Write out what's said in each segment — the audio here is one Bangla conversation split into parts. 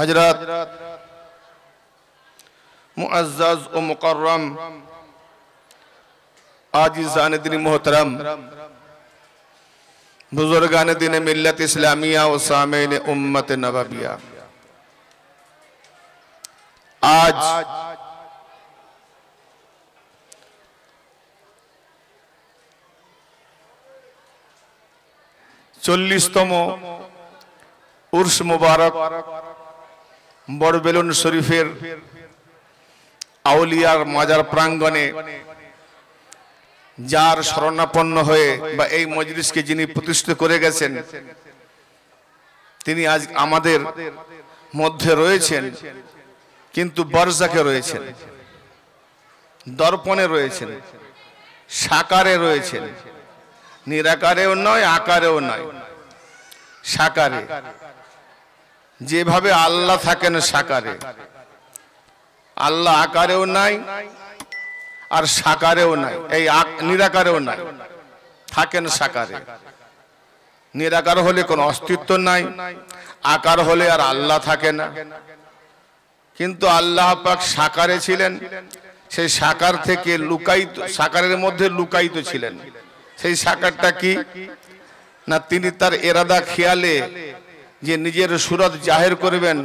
हजरत मुआज़ व मुकर्रम आजिज़ान दिन मोहतरम बुजुर्गान दिन मिल्लत इस्लामिया व सामिन उम्मत नबबिया आज चल्लिसतम उर्स मुबारक বড় বেলুন শরীফের আউলিয়ার মাজার প্রাঙ্গণে যার শরণাপন্ন হয়ে বা এই মজলিসকে যিনি প্রতিষ্ঠিত করে গেছেন তিনি আজ আমাদের মধ্যে রয়েছেন কিন্তু বর্জাকে রয়েছেন দর্পণে রয়েছেন সাকারে রয়েছেন নিরাকারেও নয় আকারেও নয় সাকারে যেভাবে আল্লাহ থাকেন সাকারে আল্লাহ আকারেও নাই আর সাকারেও নাই এই নিরাকারেও নাই থাকেন সাকারে নিরাকার হলে কোনো অস্তিত্ব নাই আকার হলে আর আল্লাহ থাকে না কিন্তু আল্লাহ পাক সাকারে ছিলেন সেই সাকার থেকে লুকায়িত সাকারের মধ্যে লুকায়িত ছিলেন সেই সাকারটা কি না তিনি তার এরাদা খেয়ালে যে নিজের সুরত জাহের করবেন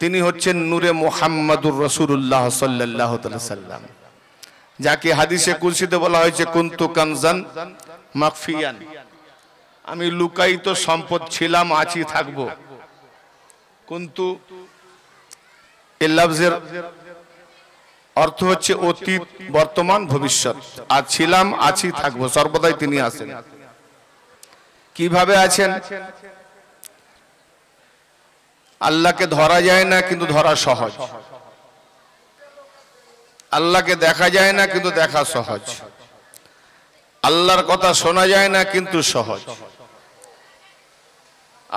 তিনি হচ্ছেন নূরে মোহাম্মদুর রসুল্লাহ সাল্লাহ সাল্লাম যাকে হাদিসে কুলসিতে বলা হয়েছে কুন্তু কানজান মাকফিয়ান আমি লুকায়িত সম্পদ ছিলাম আছি থাকব কিন্তু অর্থ হচ্ছে অতীত বর্তমান ভবিষ্যৎ আর ছিলাম আছি থাকবো সর্বদাই তিনি আছেন কিভাবে আছেন আল্লাহকে ধরা যায় না কিন্তু ধরা সহজ আল্লাহকে দেখা যায় না কিন্তু দেখা সহজ আল্লাহর কথা শোনা যায় না কিন্তু সহজ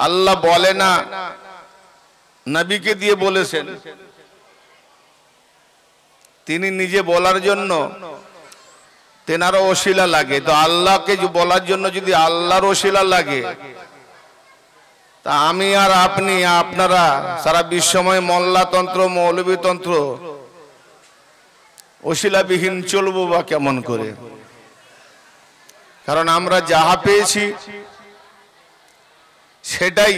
আল্লাহ বলে না নবীকে দিয়ে বলেছেন তিনি নিজে বলার জন্য তেনারও অশিলা লাগে তো আল্লাহকে বলার জন্য যদি আল্লাহর অশিলা লাগে তা আমি আর আপনি আপনারা সারা বিশ্বময় মল্লাতন্ত্র মৌলবীতন্ত্র অশিলাবিহীন চলবো বা কেমন করে কারণ আমরা যাহা পেয়েছি সেটাই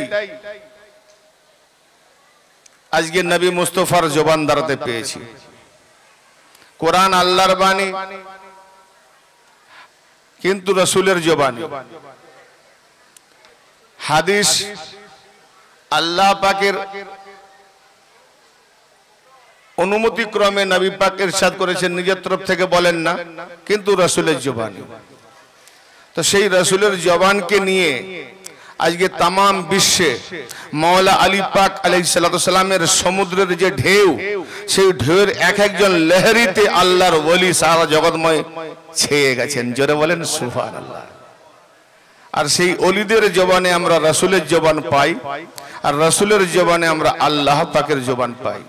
আজকে নবী মুস্তফার জবান দাঁড়াতে পেয়েছি কোরআন আল্লাহর বাণী কিন্তু রসুলের জবানি হাদিস আল্লাহ পাকের অনুমতি ক্রমে নবী পাকের সাদ করেছেন নিজের তরফ থেকে বলেন না কিন্তু রাসুলের জবান তো সেই রাসুলের জবানকে নিয়ে আজকে তামাম বিশ্বে মওলা আলী পাক আলাই সাল্লামের সমুদ্রের যে ঢেউ সেই ঢেউয়ের এক একজন লেহরিতে আল্লাহর বলি সারা জগৎময় ছেয়ে গেছেন জোরে বলেন সুফার আল্লাহ আর সেই অলিদের জবানে আমরা রসুলের জবান পাই আর রসুলের জবানে আমরা আল্লাহ পাকের জবান পাই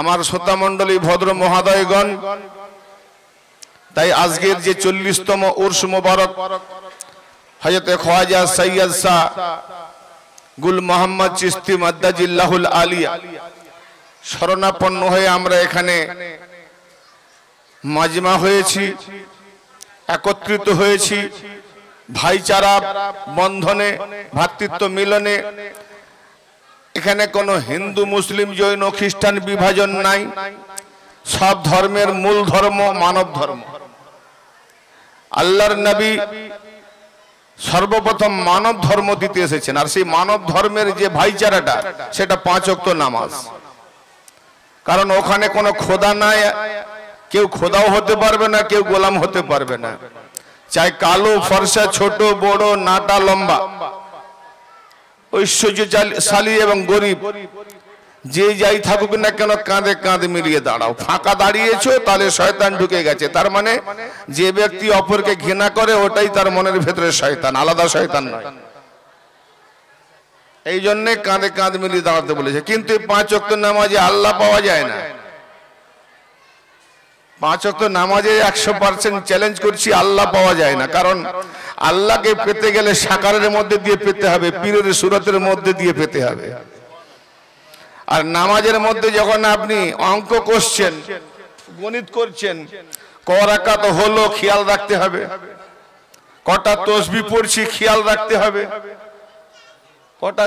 আমার শ্রোতামণ্ডলী ভদ্র মহাদয়গণ তাই আজকের যে চল্লিশতম উর্স মোবারক হজরতে খোয়াজা সৈয়দ শাহ গুল মোহাম্মদ চিস্তি মাদ্দাজিল্লাহুল আলিয়া শরণাপন্ন হয়ে আমরা এখানে মাজমা হয়েছি একত্রিত হয়েছি ভাইচারা বন্ধনে ভ্রাতৃত্ব মিলনে এখানে কোনো হিন্দু মুসলিম জৈন খ্রিস্টান বিভাজন নাই সব ধর্মের মূল ধর্ম মানব ধর্ম আল্লাহর নবী সর্বপ্রথম মানব ধর্ম দিতে এসেছেন আর সেই মানব ধর্মের যে ভাইচারাটা সেটা পাঁচ অক্ত নামাজ কারণ ওখানে কোনো খোদা নাই কেউ খোদাও হতে পারবে না কেউ গোলাম হতে পারবে না চাই কালো ফর্সা ছোট বড় নাটা লম্বা ঐশ্বর্যশালী এবং গরিব যে যাই থাকুক না কেন কাঁধে কাঁধ মিলিয়ে দাঁড়াও ফাঁকা দাঁড়িয়েছ তাহলে শয়তান ঢুকে গেছে তার মানে যে ব্যক্তি অপরকে ঘৃণা করে ওটাই তার মনের ভেতরে শয়তান আলাদা শয়তান নয় এই জন্যে কাঁধে কাঁধ মিলিয়ে দাঁড়াতে বলেছে কিন্তু পাঁচ অক্ট নামাজে আল্লাহ পাওয়া যায় না পাঁচ অক্ত নামাজে একশো পার্সেন্ট চ্যালেঞ্জ করছি আল্লাহ পাওয়া যায় না কারণ আল্লাহকে পেতে গেলে সাকারের মধ্যে দিয়ে পেতে হবে পীরের সুরতের মধ্যে দিয়ে পেতে হবে আর নামাজের মধ্যে যখন আপনি অঙ্ক করছেন গণিত করছেন তো হলো খেয়াল রাখতে হবে কটা তসবি পড়ছি খেয়াল রাখতে হবে কটা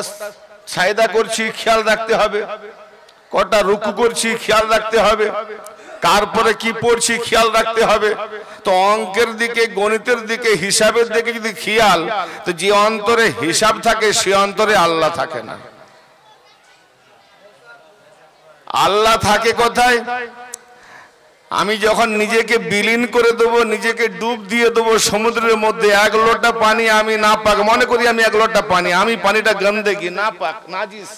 সায়দা করছি খেয়াল রাখতে হবে কটা রুকু করছি খেয়াল রাখতে হবে তারপরে কি পড়ছি খেয়াল রাখতে হবে তো অঙ্কের দিকে গণিতের দিকে হিসাবের দিকে যদি খেয়াল তো যে অন্তরে হিসাব থাকে সে অন্তরে আল্লাহ থাকে না আল্লাহ থাকে কোথায় আমি যখন নিজেকে বিলীন করে দেব নিজেকে ডুব দিয়ে দেবো সমুদ্রের মধ্যে এক লোটা পানি আমি না পাক মনে করি আমি এক লোটা পানি আমি পানিটা গন্ধে কি না পাক নাজিস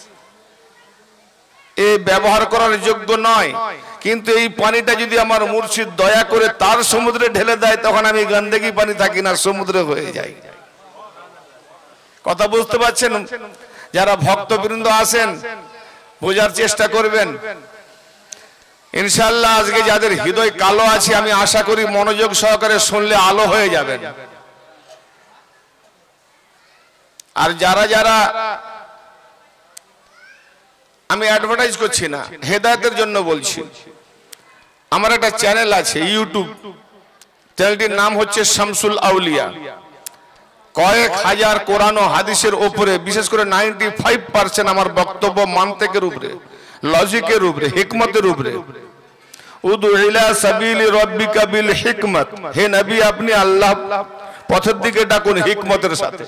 এ ব্যবহার করার যোগ্য নয় কিন্তু এই পানিটা যদি আমার মুর্শিদ দয়া করে তার সমুদ্রে ঢেলে দেয় তখন আমি গন্দেগি পানি থাকি না সমুদ্রে হয়ে যাই কথা বুঝতে পারছেন যারা ভক্তবৃন্দ আসেন বোঝার চেষ্টা করবেন ইনশাল্লাহ আজকে যাদের হৃদয় কালো আছে আমি আশা করি মনোযোগ সহকারে শুনলে আলো হয়ে যাবেন আর যারা যারা আমি অ্যাডভার্টাইজ করছি না হেদায়তের জন্য বলছি আমার একটা চ্যানেল আছে ইউটিউব চ্যানেলটির নাম হচ্ছে শামসুল আউলিয়া কয়েক হাজার কোরআন ও হাদিসের উপরে বিশেষ করে নাইনটি ফাইভ পার্সেন্ট আমার বক্তব্য মানতেকের উপরে লজিকের উপরে হিকমতের উপরে হে নবী আপনি আল্লাহ পথের দিকে ডাকুন হিকমতের সাথে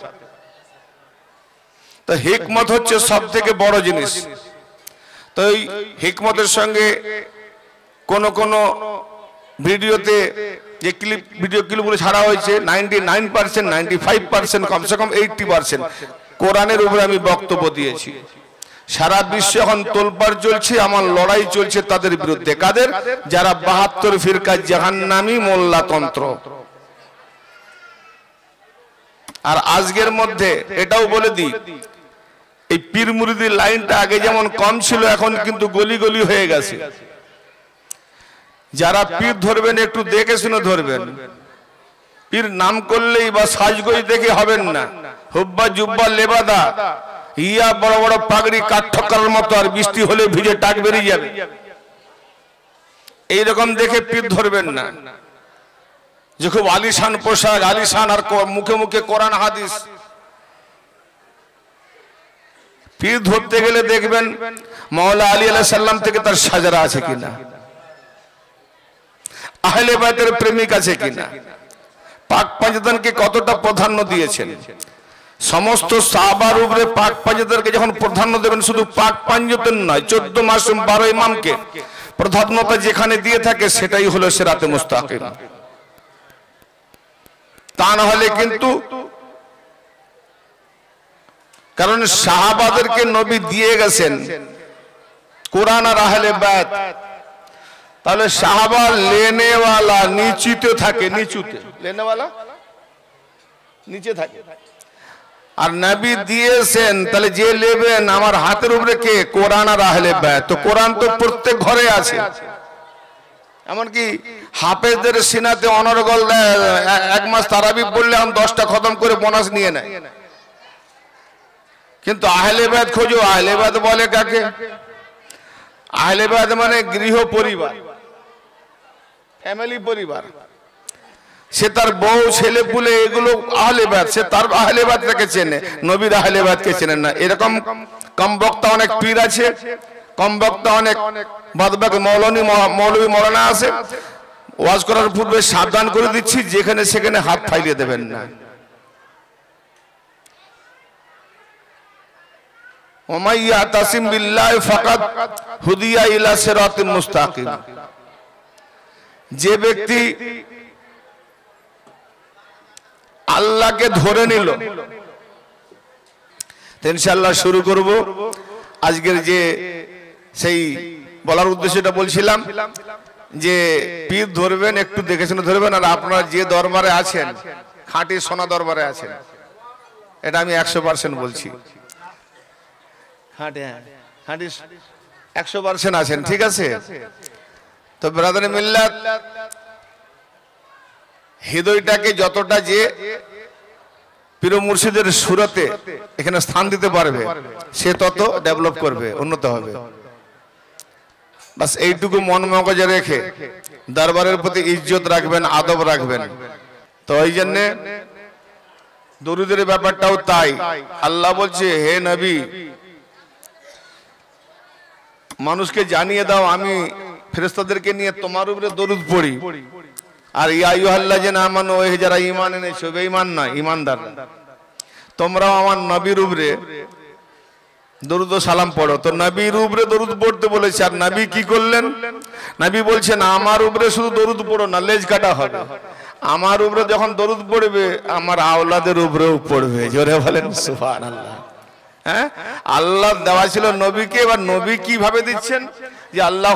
তো হিকমত হচ্ছে সব থেকে বড় জিনিস তো এই হিকমতের সঙ্গে কোন কোন ভিডিওতে যে ক্লিপ ভিডিও ক্লিপগুলো ছাড়া হয়েছে ninety nine percent ninety five percent কমসে কম এইটটি পার্সেন্ট কোরআনের উপরে আমি বক্তব্য দিয়েছি সারা বিশ্বে এখন তোলপার চলছে আমার লড়াই চলছে তাদের বিরুদ্ধে কাদের যারা বাহাত্তর ফিরকা মোল্লা মোল্লাতন্ত্র আর আজকের মধ্যে এটাও বলে দিই এই পীর লাইনটা আগে যেমন কম ছিল এখন কিন্তু গলি গলি হয়ে গেছে যারা পীর ধরবেন একটু দেখে শুনে ধরবেন পীর নাম করলেই বা সাজগোজ দেখে হবেন না হুব্বা জুব্বা লেবাদা ইয়া বড় বড় পাগড়ি কাঠঠকার মতো আর বৃষ্টি হলে ভিজে টাক বেরিয়ে যাবে এইরকম দেখে পীর ধরবেন না যে খুব আলিশান পোশাক আলিশান আর মুখে মুখে কোরআন হাদিস পীর ধরতে গেলে দেখবেন মাওলা আলী আলাহ সাল্লাম থেকে তার সাজারা আছে কিনা আহলে বাইতের প্রেমিক আছে কিনা পাক পাঁচদানকে কতটা প্রাধান্য দিয়েছেন সমস্ত সাবার উপরে পাক পাঞ্জাদানকে যখন প্রাধান্য দেবেন শুধু পাক পাঞ্জাতন নয় চোদ্দ মাস বারো ইমামকে প্রাধান্যতা যেখানে দিয়ে থাকে সেটাই হলো সেরাতে রাতে মুস্তাকিম তা না হলে কিন্তু কারণ সাহাবাদেরকে নবী দিয়ে গেছেন কোরআন আর আহলে ব্যাত তাহলে সাহাবা লেনেওয়ালা নিচুতে থাকে নিচুতে লেনেওয়ালা নিচে থাকে আর নবী দিয়েছেন তাহলে যে নেবেন আমার হাতের উপরে কে কোরআন আর আহলে ব্যাত তো কোরআন তো প্রত্যেক ঘরে আছে এমনকি হাফেজদের সিনাতে অনর্গল এক মাস তারাবি বললে আমি দশটা খতম করে বোনাস নিয়ে নেয় কিন্তু আহলেবাদ খোঁজো আহলেবাদ বলে কাকে আহলেবাদ মানে গৃহ পরিবার ফ্যামিলি পরিবার সে তার বউ ছেলে পুলে এগুলো আহলেবাদ সে তার তাকে চেনে নবীর কে চেনেন না এরকম কম বক্তা অনেক পীর আছে কম বক্তা অনেক বাদবাক মৌলনী মৌলবী মৌলানা আছে ওয়াজ করার পূর্বে সাবধান করে দিচ্ছি যেখানে সেখানে হাত ফাইলে দেবেন না ওমাইয়া তাসিম বিল্লাহ ফাকাত হুদিয়া ইলা সেরাত মুস্তাকিম যে ব্যক্তি আল্লাহকে ধরে নিল তিনশাল্লাহ শুরু করব আজকের যে সেই বলার উদ্দেশ্যটা বলছিলাম যে পীর ধরবেন একটু দেখে শুনে ধরবেন আর আপনারা যে দরবারে আছেন খাঁটি সোনা দরবারে আছেন এটা আমি একশো পার্সেন্ট বলছি একশো পার্সেন্ট আছেন ঠিক আছে তো ব্রাদার মিল্লাত হৃদয়টাকে যতটা যে পীর মুর্শিদের সুরতে এখানে স্থান দিতে পারবে সে তত ডেভেলপ করবে উন্নত হবে বাস এইটুকু মন মগজে রেখে দরবারের প্রতি ইজ্জত রাখবেন আদব রাখবেন তো ওই জন্যে দরুদের ব্যাপারটাও তাই আল্লাহ বলছে হে নবী মানুষকে জানিয়ে দাও আমি ফেরেস্তাদেরকে নিয়ে তোমার উপরে দরুদ পড়ি আর আল্লাহ যে না মানো ওই যারা ইমান এনেছো বেঈমান না ইমানদার তোমরাও আমার নবীর উপরে দরুদ সালাম পড়ো তো নবীর উপরে দরুদ পড়তে বলেছে আর নবী কি করলেন নবী বলছেন আমার উপরে শুধু দরুদ পড়ো না লেজ কাটা হবে আমার উপরে যখন দরুদ পড়বে আমার আওলাদের উপরেও পড়বে জোরে বলেন সুবহানাল্লাহ হ্যাঁ আল্লাহ দেওয়া ছিল নবীকে এবার নবী কিভাবে দিচ্ছেন যে আল্লাহ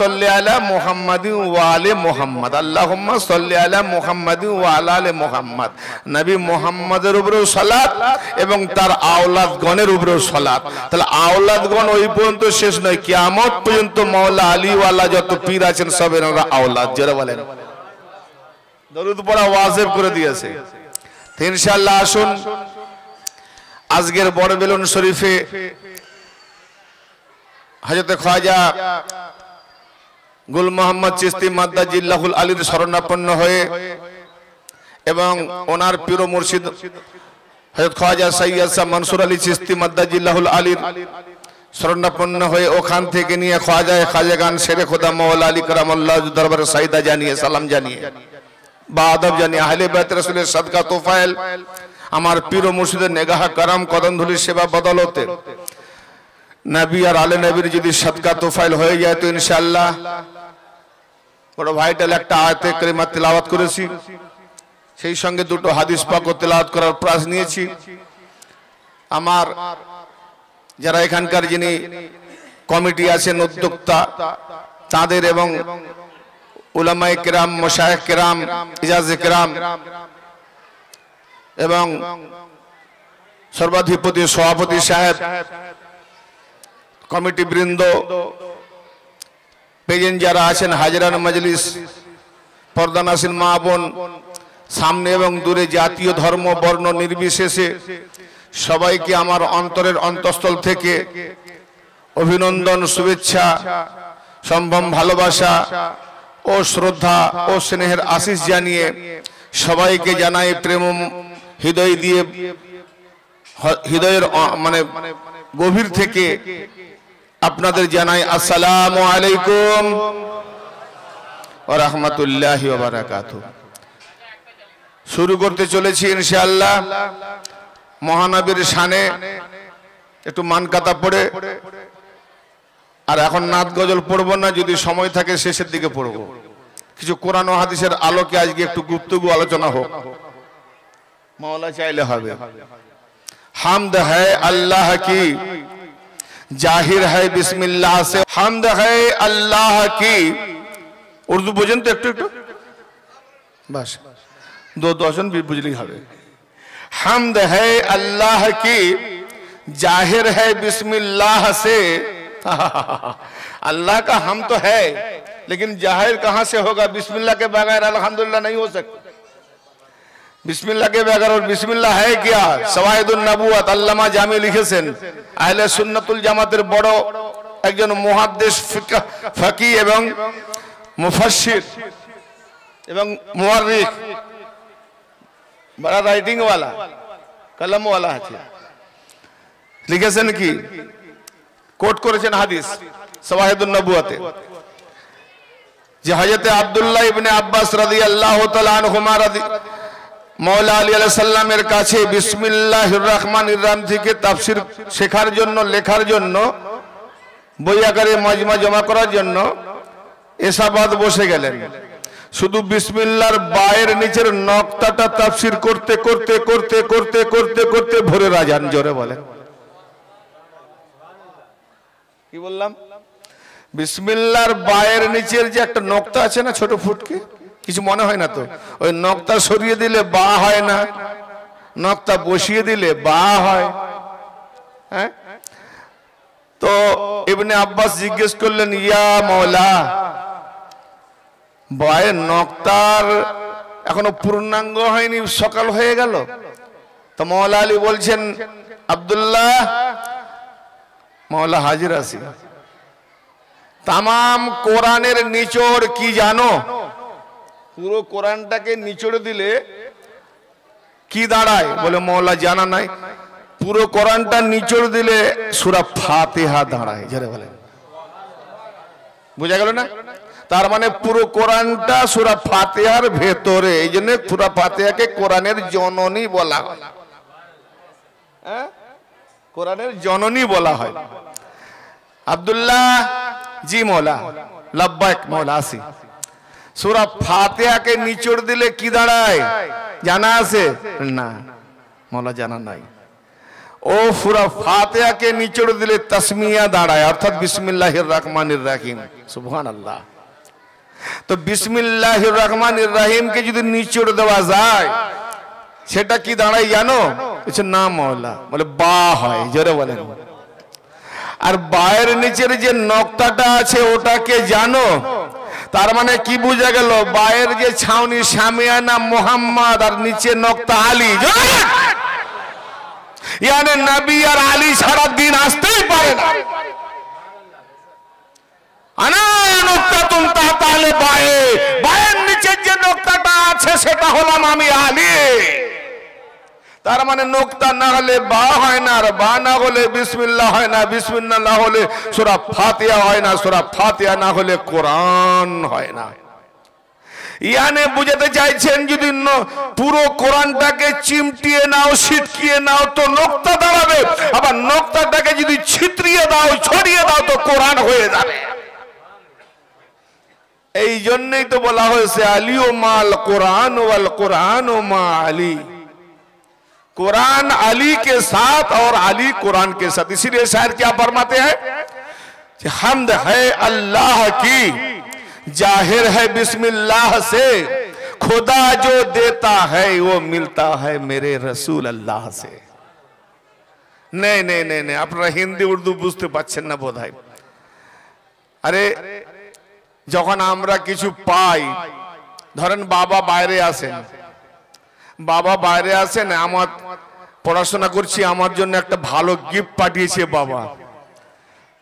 সল্লে আলা মোহাম্মদ ওয়ালে মোহাম্মদ আল্লাহ সল্লে আলা মোহাম্মদ ওয়ালালে মোহাম্মদ নবী মোহাম্মদের উপরেও সলাদ এবং তার আওলাদ গণের উপরেও সলাদ তাহলে আওলাদ গণ ওই পর্যন্ত শেষ নয় কিয়ামত পর্যন্ত মাওলা আলী ওয়ালা যত পীর আছেন সব আমরা আওলাদ যারা বলেন দরুদ পড়া ওয়াজেব করে দিয়েছে ইনশাল্লাহ আসুন আজকের বড় বেলুন শরীফে হাজতে খাজা গুল মোহাম্মদ চিস্তি মাদ্দা জিল্লাহুল আলীর শরণাপন্ন হয়ে এবং ওনার প্রিয় মুর্শিদ হজরত খাজা সৈয়দ শাহ মনসুর আলী চিস্তি মাদ্দা জিল্লাহুল আলীর শরণাপন্ন হয়ে ওখান থেকে নিয়ে খাজা খাজা গান শেরে খোদা মৌলা আলী করামল্লাহ দরবারে সাইদা জানিয়ে সালাম জানিয়ে বা আদব জানিয়ে আহলে বেত রসুলের সদকা তোফায়েল আমার পীর মুর্শিদের নেগাহা কারাম কদমধুলির সেবা বদলতে নাবি আর আলে নবীর যদি সদকা তোফাইল হয়ে যায় তো ইনশাল্লাহ বড় ভাইটাল একটা আয়তে করিমা তেলাওয়াত করেছি সেই সঙ্গে দুটো হাদিস পাক তেলাওয়াত করার প্রাস নিয়েছি আমার যারা এখানকার যিনি কমিটি আছেন উদ্যোক্তা তাদের এবং উলামায় কেরাম মোশায় কেরাম ইজাজ কেরাম এবং সর্বাধিপতি সভাপতি সাহেব কমিটি বৃন্দ পেজেন যারা আছেন হাজরান মজলিস পর্দানাসীন মা বোন সামনে এবং দূরে জাতীয় ধর্ম বর্ণ নির্বিশেষে সবাইকে আমার অন্তরের অন্তঃস্থল থেকে অভিনন্দন শুভেচ্ছা সম্ভ্রম ভালোবাসা ও শ্রদ্ধা ও স্নেহের আশিস জানিয়ে সবাইকে জানাই প্রেম হৃদয় দিয়ে হৃদয়ের মানে গভীর থেকে আপনাদের জানাই আসসালাম আলাইকুম রহমতুল্লাহ শুরু করতে চলেছি ইনশাল্লাহ মহানবীর সানে একটু মানকাতা পড়ে আর এখন নাত গজল পড়বো না যদি সময় থাকে শেষের দিকে পড়বো কিছু কোরআন হাদিসের আলোকে আজকে একটু গুপ্তগু আলোচনা হোক मौला चाहले हवे हमद है अल्लाह की जाहिर है बिस्मिल्लाह से हमद है अल्लाह की उर्दू भोजन तो एक बस दो दोजन भी बुझली हवे हमद है अल्लाह की जाहिर है बिस्मिल्लाह से अल्लाह का हम तो है लेकिन जाहिर कहां से होगा बिस्मिल्लाह के बगैर अल्हम्दुलिल्लाह नहीं हो सकता বিসমিল্লা কে ব্যাকরণ বিসমিল্লা হ্যাঁ কিয়া সওয়াইদুন নবুয়াত আল্লামা জামি লিখেছেন আহলে সুন্নাতুল জামাতের বড় একজন মুহাদ্দিস ফাকি এবং মুফাসসির এবং মুয়ারিখ বড় রাইটিং ওয়ালা কলম ওয়ালা আছে লিখেছেন কি কোট করেছেন হাদিস সওয়াইদুন নবুয়াতে যে হযরত আব্দুল্লাহ ইবনে আব্বাস রাদিয়াল্লাহু তাআলা আনহুমা রাদিয়াল্লাহু মৌলা আলী সাল্লামের কাছে বিসমিল্লাহ রহমান ইরাম থেকে তাফসির শেখার জন্য লেখার জন্য বই আকারে মজমা জমা করার জন্য এসাবাদ বসে গেলেন শুধু বিসমিল্লার বায়ের নিচের নকটাটা তাফসির করতে করতে করতে করতে করতে করতে ভোরে রাজান জোরে বলেন কি বললাম বিসমিল্লার বায়ের নিচের যে একটা নকটা আছে না ছোট ফুটকে কিছু মনে হয় না তো ওই নকতা সরিয়ে দিলে বা হয় না নকতা বসিয়ে দিলে বা হয় হ্যাঁ তো ইবনে আব্বাস জিজ্ঞেস করলেন ইয়া মৌলা বয়ের নকতার এখনো পূর্ণাঙ্গ হয়নি সকাল হয়ে গেল তো মৌলা আলী বলছেন আবদুল্লাহ মৌলা হাজির আছি তাম কোরআনের নিচর কি জানো পুরো কোরআনটাকে নিচড়ে দিলে কি দাঁড়ায় বলে মৌলা জানা নাই পুরো কোরআনটা নিচড় দিলে সুরা ফাতেহা দাঁড়ায় যারা বলে বোঝা গেল না তার মানে পুরো কোরআনটা সুরা ফাতেহার ভেতরে এই জন্য সুরা ফাতেহাকে কোরআনের জননী বলা হয় হ্যাঁ? কোরআনের জননী বলা হয় আবদুল্লাহ জি মৌলা লব্বাক মৌলা আসি সুরা ফাতেহাকে নিচড় দিলে কি দাঁড়ায় জানা আছে না মলা জানা নাই ও সুরা ফাতেহাকে নিচড় দিলে তাসমিয়া দাঁড়ায় অর্থাৎ বিসমিল্লাহির রহমানির রাহিম সুবহান আল্লাহ তো বিসমিল্লাহির রহমানির রাহিমকে যদি নিচড় দেওয়া যায় সেটা কি দাঁড়ায় জানো কিছু না মওলা বলে বা হয় জোরে বলেন আর বায়ের নিচের যে নকটাটা আছে ওটাকে জানো তার মানে কি বুঝে গেল বায়ের যে ছাউনি সামিয়ানা মোহাম্মদ আর নিচে নক্তা আলী ইয়ানে নবী আর আলী সারা দিন আসতেই পারে না বায়ের নিচের যে নোক্তাটা আছে সেটা হলাম আমি আলী তার মানে নোকতা না হলে বা হয় না আর বা না হলে বিসমিল্লা হয় না বিসমিল্লা না হলে সোরা ফাতিয়া হয় না সোরা ফাতিয়া না হলে কোরআন হয় না ইয়ানে বুঝাতে চাইছেন যদি পুরো কোরআনটাকে চিমটিয়ে নাও ছিটকিয়ে নাও তো নোকতা দাঁড়াবে আবার নোকতাটাকে যদি ছিটরিয়ে দাও ছড়িয়ে দাও তো কোরআন হয়ে যাবে এই জন্যই তো বলা হয়েছে ও মাল কোরআন ওয়াল কোরআন ও মা আলী कुरान अली के साथ और अली कुरान के साथ इसीलिए शायर क्या फरमाते हैं कि हमद है अल्लाह की जाहिर है बिस्मिल्लाह से खुदा जो देता है वो मिलता है मेरे रसूल अल्लाह से नहीं नहीं नहीं नहीं अपना हिंदी उर्दू बुझते न না अरे जखन हमारा আমরা पाई धरन बाबा बाहरे বাইরে আসেন বাবা বাইরে আছেন আমার পড়াশোনা করছি আমার জন্য একটা ভালো গিফট পাঠিয়েছে বাবা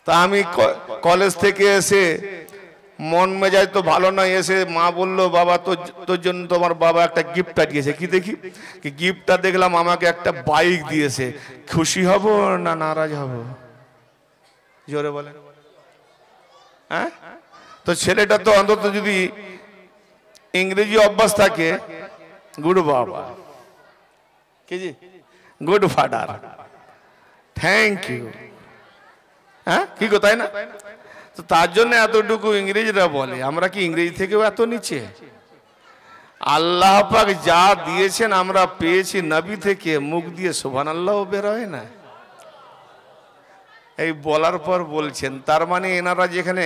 তা আমি কলেজ থেকে এসে মন মেজাজ তো ভালো নয় এসে মা বলল বাবা তোর তোর জন্য তোমার বাবা একটা গিফট পাঠিয়েছে কি দেখি গিফটটা দেখলাম আমাকে একটা বাইক দিয়েছে খুশি হব না নারাজ হব জোরে বলেন হ্যাঁ তো ছেলেটা তো অন্তত যদি ইংরেজি অভ্যাস থাকে গুড বাবা কি জি গুড ফাদার থ্যাংক ইউ হ্যাঁ কি গো তাই না তো তার জন্য এতটুকু ইংরেজিরা বলে আমরা কি ইংরেজি থেকেও এত নিচে আল্লাহ পাক যা দিয়েছেন আমরা পেয়েছি নবী থেকে মুখ দিয়ে সোভান আল্লাহও বেরোয় না এই বলার পর বলছেন তার মানে এনারা যেখানে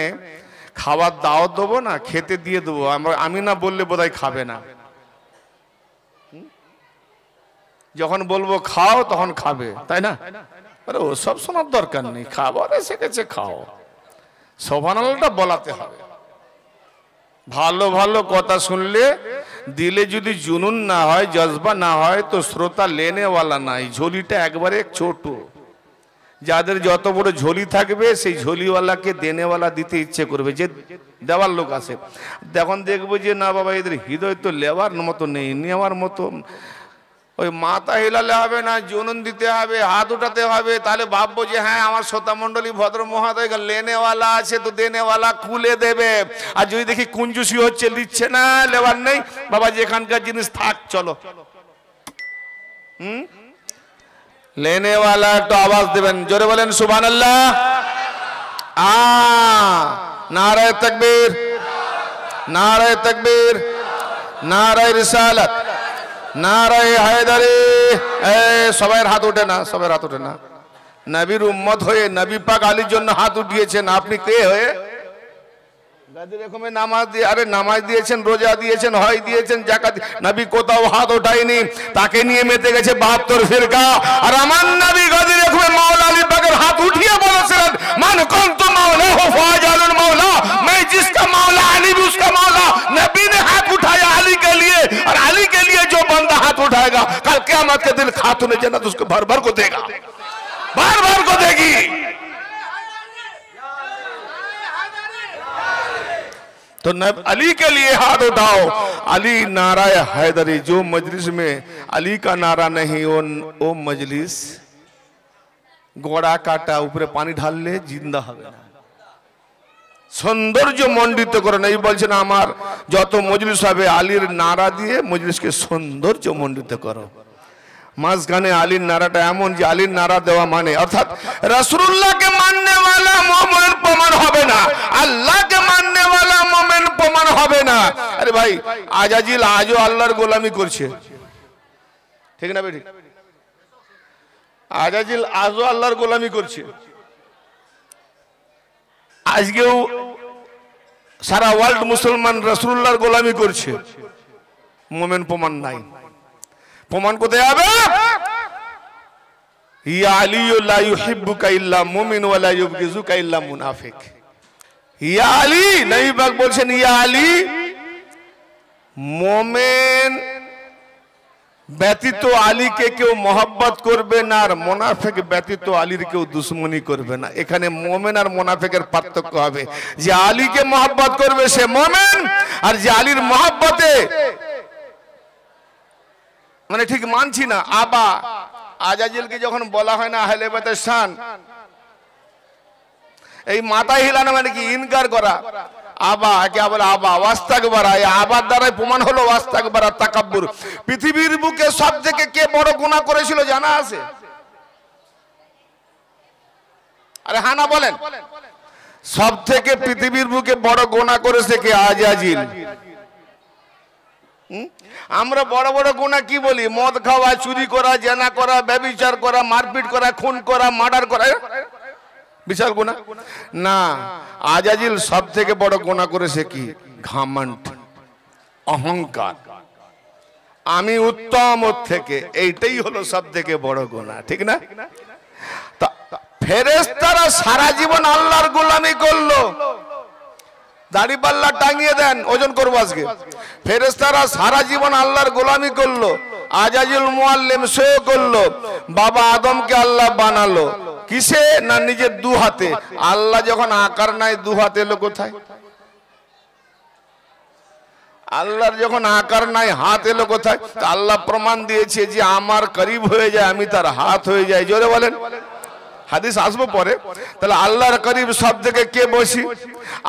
খাবার দাওয়াত দেবো না খেতে দিয়ে দেবো আমরা আমি না বললে বোধহয় খাবে না যখন বলবো খাও তখন খাবে তাই না আরে সব শোনার দরকার নেই খাবার গেছে খাও সোভানালটা বলাতে হবে ভালো ভালো কথা শুনলে দিলে যদি জুনুন না হয় জজবা না হয় তো শ্রোতা লেনেওয়ালা নাই ঝোলিটা একবারে ছোট যাদের যত বড় ঝোলি থাকবে সেই ঝোলিওয়ালাকে দেনেওয়ালা দিতে ইচ্ছে করবে যে দেওয়ার লোক আছে তখন দেখবো যে না বাবা এদের হৃদয় তো লেওয়ার মতো নেই নেওয়ার মতো ওই মাথা হেলালে হবে না জুনুন দিতে হবে হাত উঠাতে হবে তাহলে ভাববো যে হ্যাঁ আমার শ্রোতামণ্ডলী ভদ্র মহাদয় লেনেওয়ালা আছে তো দেনেওয়ালা খুলে দেবে আর যদি দেখি কুঞ্জুসি হচ্ছে দিচ্ছে না লেবার নেই বাবা যেখানকার জিনিস থাক চলো হুম লেনেওয়ালা একটু আওয়াজ দেবেন জোরে বলেন সুবান আল্লাহ আ নারায় তকবীর নারায় তকবীর নারায় রিসালাত নারায় হায়দারে সবাই হাত ওঠে না সবাই হাত ওঠে না নবীর উম্মত হয়ে নবী পাক আলীর জন্য হাত উঠিয়েছেন আপনি কে হয়ে গাদির রকমের নামাজ দিয়ে আরে নামাজ দিয়েছেন রোজা দিয়েছেন হয় দিয়েছেন জাকাত নবী কোথাও হাত ওঠায়নি তাকে নিয়ে মেতে গেছে বাহাত্তর ফিরকা আর আমার নবী গাদির রকমের মাওলা আলী পাকের হাত উঠিয়ে বলেছিলেন মান কন্ত মাওলা হো ফাজালুল মাওলা मैं जिसका मौला अली भी उसका मौला नबी ने हाथ उठाया अली के लिए और अली के लिए जो बंदा हाथ उठाएगा कल क्या मत के दिन खातून जन्नत उसको भर भर को देगा भर भर को देगी সুনাইব আলী কে লিয়ে হাত ও দাও আলী নারায়ণ হায়দারী যো মজলিস মে আলী কা नारा নাহি ও মজলিস গোড়া কাটা উপরে পানি ঢাললে जिंदा হবে সুন্দর্য মণ্ডিত করো না এই বলছ না আমার যত মজলিস হবে আলীর नारा দিয়ে মজলিস কে সুন্দর্য মণ্ডিত করো মাঝখানে আলীর নারাটা এমন যে আলীর নারা দেওয়া মানে অর্থাৎ রসুল্লাহকে মাননেওয়ালা মোমেন প্রমাণ হবে না আল্লাহকে মাননেওয়ালা মোমেন প্রমাণ হবে না আরে ভাই আজাজিল আজও আল্লাহর গোলামি করছে ঠিক না বেটি আজাজিল আজও আল্লাহর গোলামি করছে আজকেও সারা ওয়ার্ল্ড মুসলমান রসুল্লাহর গোলামি করছে মোমেন প্রমাণ নাই প্রমাণ কোথায় হবে মুনাফিক ইয়া আলী ইয়া আলী ব্যতীত আলীকে কেউ মহাব্বত করবে না আর মোনাফেক ব্যতীত আলীর কেউ দুশ্মনী করবে না এখানে মোমেন আর মোনাফেকের পার্থক্য হবে যে আলীকে মহাব্বত করবে সে মোমেন আর যে আলীর মহাব্বতে মানে ঠিক মানছি না আবা আজাজিলকে যখন বলা হয় না আহলে বেতের শান এই মাথায় হিলানো মানে কি ইনকার করা আবা কে আবার আবা ওয়াস্তাকবারা এই আবার দ্বারাই প্রমাণ হলো আর তাকাব্বুর পৃথিবীর বুকে সব থেকে কে বড় গুণা করেছিল জানা আছে আরে হানা বলেন সব থেকে পৃথিবীর বুকে বড় গোনা করেছে কে আজাজিল আমরা বড় বড় গুণা কি বলি মদ খাওয়া চুরি করা জেনা করা ব্যবচার করা মারপিট করা খুন করা মার্ডার করা বিশাল গুণা না আজাজিল সব থেকে বড় গুণা করেছে কি ঘামান্ট অহংকার আমি উত্তম থেকে এইটাই হলো সব থেকে বড় গোনা ঠিক না ফেরেস্তারা সারা জীবন আল্লাহর গোলামি করলো দাড়ি পাল্লা টাঙিয়ে দেন ওজন করবো আজকে ফেরেস্তারা সারা জীবন আল্লাহর গোলামি করলো আজাজুল মোয়াল্লেম সে করলো বাবা আদমকে আল্লাহ বানালো কিসে না নিজের দু হাতে আল্লাহ যখন আকার নাই দু হাতে এলো কোথায় আল্লাহর যখন আকার নাই হাত এলো কোথায় আল্লাহ প্রমাণ দিয়েছে যে আমার করিব হয়ে যায় আমি তার হাত হয়ে যাই জোরে বলেন হাদিস আসবো পরে তাহলে আল্লাহর করিব সব থেকে কে বসি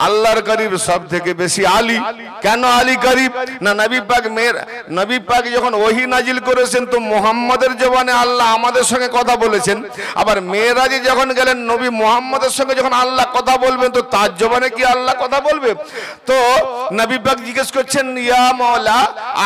আল্লাহর করিব সব থেকে বেশি আলী কেন আলী করিব না নবী পাক মেয়ের নবী পাক যখন ওহি নাজিল করেছেন তো মোহাম্মদের জবানে আল্লাহ আমাদের সঙ্গে কথা বলেছেন আবার মেয়েরাজি যখন গেলেন নবী মোহাম্মদের সঙ্গে যখন আল্লাহ কথা বলবেন তো তার জবানে কি আল্লাহ কথা বলবে তো নবী পাক জিজ্ঞেস করছেন ইয়া মওলা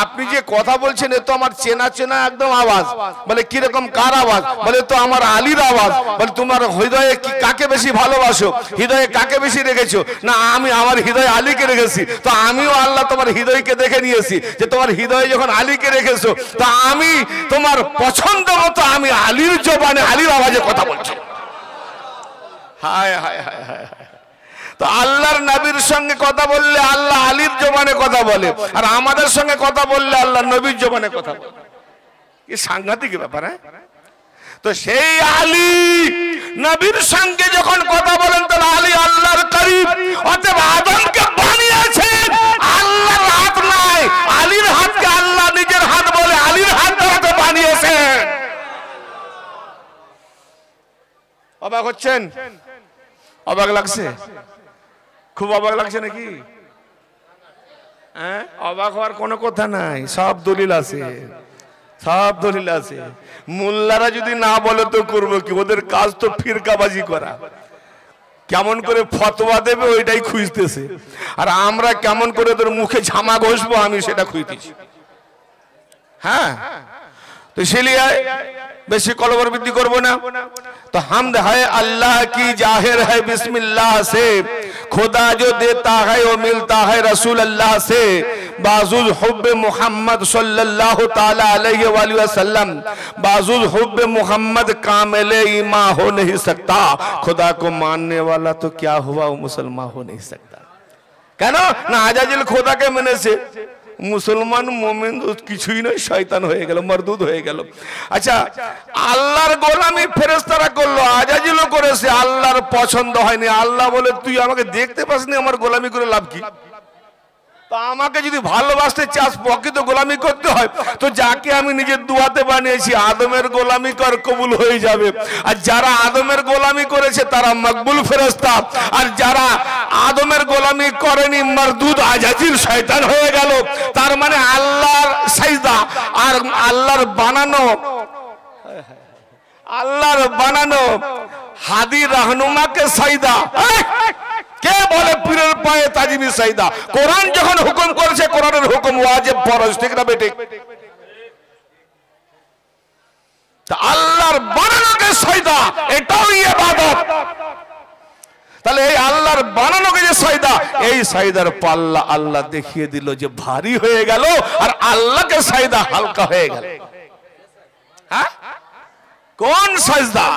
আপনি যে কথা বলছেন এ তো আমার চেনা চেনা একদম আওয়াজ বলে কিরকম কার আওয়াজ বলে তো আমার আলীর আওয়াজ বলে তোমার হৃদয়ে কি কাকে বেশি ভালোবাসো হৃদয়ে কাকে বেশি রেখেছো না আমি আমার হৃদয়ে আলীকে রেখেছি তো আমিও আল্লাহ তোমার হৃদয়কে দেখে নিয়েছি যে তোমার হৃদয়ে যখন আলীকে রেখেছো তা আমি তোমার পছন্দ মতো আমি আলীর জবানে আলীর আওয়াজে কথা বলছি হায় হায় হায় হায় তো আল্লাহর নবীর সঙ্গে কথা বললে আল্লাহ আলীর জবানে কথা বলে আর আমাদের সঙ্গে কথা বললে আল্লাহ নবীর জবানে কথা বলে কি সাংঘাতিক ব্যাপার হ্যাঁ তো সেই আলী নবীর সঙ্গে যখন কথা বলেন তাহলে আলী আল্লাহর করিম অতএব আদমকে বানিয়েছেন আল্লাহর হাত নাই আলীর হাতকে আল্লাহ নিজের হাত বলে আলীর হাত দ্বারা অবাক হচ্ছেন অবাক লাগছে খুব অবাক লাগছে নাকি হ্যাঁ অবাক হওয়ার কোনো কথা নাই সব দলিল আছে সব দলিল আছে মোল্লারা যদি না বলে তো করবো কি ওদের কাজ তো ফিরকাবাজি করা কেমন করে ফতোয়া দেবে ওইটাই খুঁজতেছে আর আমরা কেমন করে ওদের মুখে ঝামা ঘষবো আমি সেটা খুঁজতেছি হ্যাঁ তো সিলিয়ায় বেশি কলবর বৃদ্ধি করবো না তো হামদ হায় আল্লাহ কি জাহের হায় বিসমিল্লাহ সে খোদা যো দেতা হায় ও মিলতা হায় রসুল আল্লাহ সে বাজুল হুব্বে মুহাম্মদ সাল্লাহ তালা আলহ वसल्लम बाजुल हुब मोहम्मद कामिल ईमा হো नहीं সকতা खुदा কো মাননে वाला তো क्या হুয়া ও মুসলমান হো नहीं সকতা কেন না আজাজিল খোদা খোদাকে মেনেছে মুসলমান মোমেন কিছুই নয় শয়তান হয়ে গেল মরদুদ হয়ে গেল আচ্ছা আল্লাহর গোলামি ফেরেস্তারা করলো আজাজিল করেছে আল্লাহর পছন্দ হয়নি আল্লাহ বলে তুই আমাকে দেখতে পাসনি আমার গোলামি করে লাভ কি তো আমাকে যদি ভালোবাসতে চাস প্রকৃত গোলামি করতে হয় তো যাকে আমি নিজের দুয়াতে বানিয়েছি আদমের গোলামি কর কবুল হয়ে যাবে আর যারা আদমের গোলামি করেছে তারা মকবুল ফেরস্তা আর যারা আদমের গোলামি করেনি মারদুদ আজাজির শয়তান হয়ে গেল তার মানে আল্লাহর সাইজা আর আল্লাহর বানানো আল্লাহর বানানো হাদি রাহনুমাকে সাইদা কে বলে পীরের পায়ে তাজিমি সাইদা কোরআন যখন হুকুম করেছে কোরআনের হুকুম ওয়াজেব ফরজ ঠিক না বেটে আল্লাহর বানানোকে সাইদা এটাও ইবাদত তাহলে এই আল্লাহর বানানোকে যে সাইদা এই সাইদার পাল্লা আল্লাহ দেখিয়ে দিল যে ভারী হয়ে গেল আর আল্লাহকে সাইদা হালকা হয়ে গেল হ্যাঁ কোন সজদা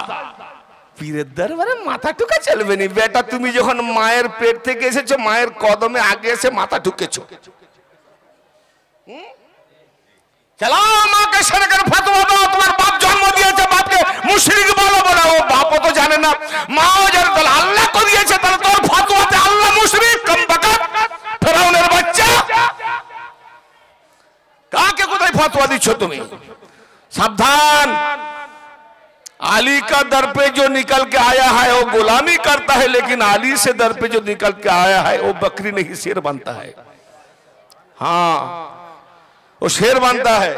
পীরের দরবারে মাথা টুকা চলবে নি বেটা তুমি যখন মায়ের পেট থেকে এসেছো মায়ের কদমে আগে এসে মাথা ঢুকেছো বাপ তো জানে না আল্লাহ দিয়েছে তাহলে ফতোয়াতে আল্লাহ কাকে কোথায় ফতোয়া দিচ্ছ তুমি সাবধান अली का दर पे जो निकल के आया है वो गुलामी करता है लेकिन अली से दर पे जो निकल के आया है वो बकरी नहीं शेर बनता है हाँ वो शेर बनता है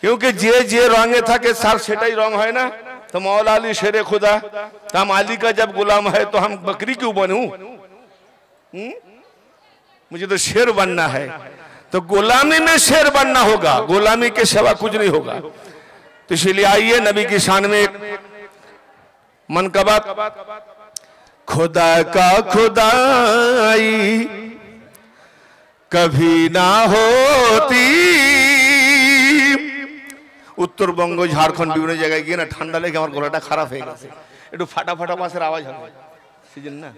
क्योंकि जे जे रंगे था के सर सेटाई रंग है ना तो मौला अली शेर खुदा तो हम अली का जब गुलाम है तो हम बकरी क्यों बनू हम्म? मुझे तो शेर बनना है तो गुलामी में शेर बनना होगा गुलामी के सिवा कुछ नहीं होगा तो इसीलिए आइए नबी की शान में एक मन कबा खुदा का खुदाई कभी ना होती उत्तरबंग झारखंड विभिन्न जगह गए ना ठंडा लेके हमारे गोलाटा खराब है एक फटाफट मासर आवाज हो ना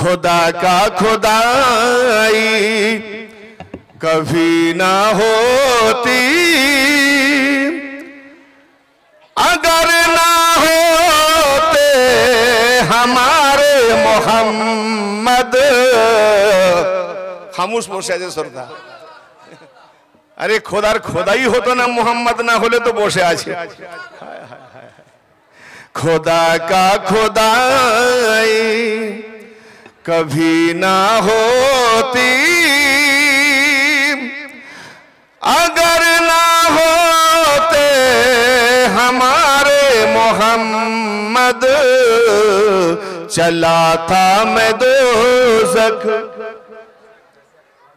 खुदा का खुदाई कभी ना होती মোহাম্মদ খামুশ বসে আছে সর্দার আরে খোদার খোদাই হতো না মোহাম্মদ না হলে তো বসে আছে খোদা কা খোদাই কভি না হতি আগর না হতে হামারে মোহাম্মদ चला था मैं दो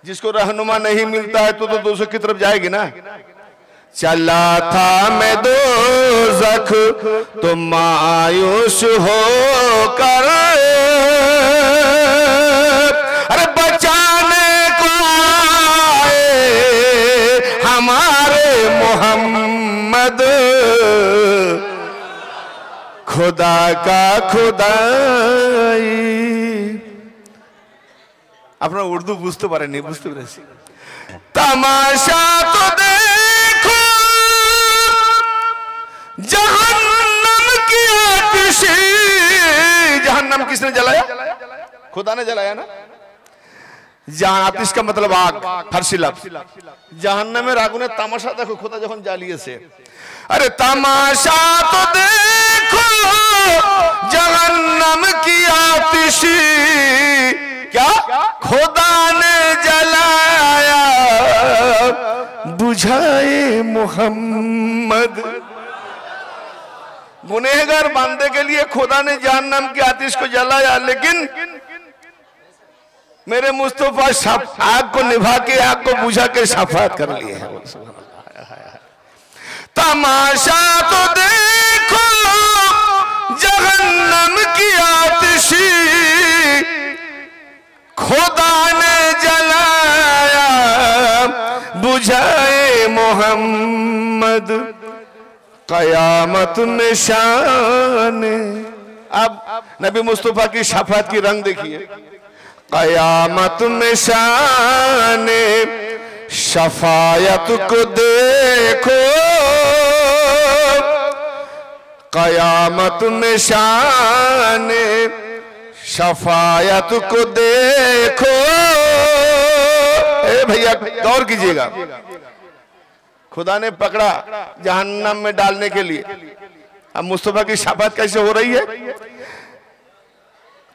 जिसको रहनुमा नहीं मिलता है तो तो दो की तरफ जाएगी ना चला था मैं दो जख तो मायूस हो कर अरे बचाने को आए हमारे मोहम्मद খোদা কা খোদাই আপনারা উর্দু বুঝতে পারেননি বুঝতে পেরেছি তামাশা তো দেখো জাহান্নাম কি আতিশে জাহান্নাম किसने जलाया खुदा ने जलाया ना जहां आतिश মতলব मतलब आग फरसिलब জাহান্নামের আগুনের তামাশা দেখো খোদা যখন জ্বালিয়েছে अरे तमाशा तो देखो जहन्नम की आतिशी क्या खुदा ने जलाया बुझाए मोहम्मद गुनेहगार बांधे के लिए खुदा ने जहन्नम की आतिश को जलाया लेकिन मेरे मुस्तफा आग को निभा के आग को बुझा के सफात कर लिए हैं तमाशा तो देखो जहन्नम की आतिशी खुदा ने जलाया बुझाए मोहम्मद कयामत निशान अब नबी मुस्तफा की शफात की रंग देखिए कयामत निशान शान शफायत को देखो कयामत निशान शफायत को देखो ए भैया गौर कीजिएगा खुदा ने पकड़ा जहन्नम में डालने के लिए अब मुस्तफा की शफात कैसे हो रही है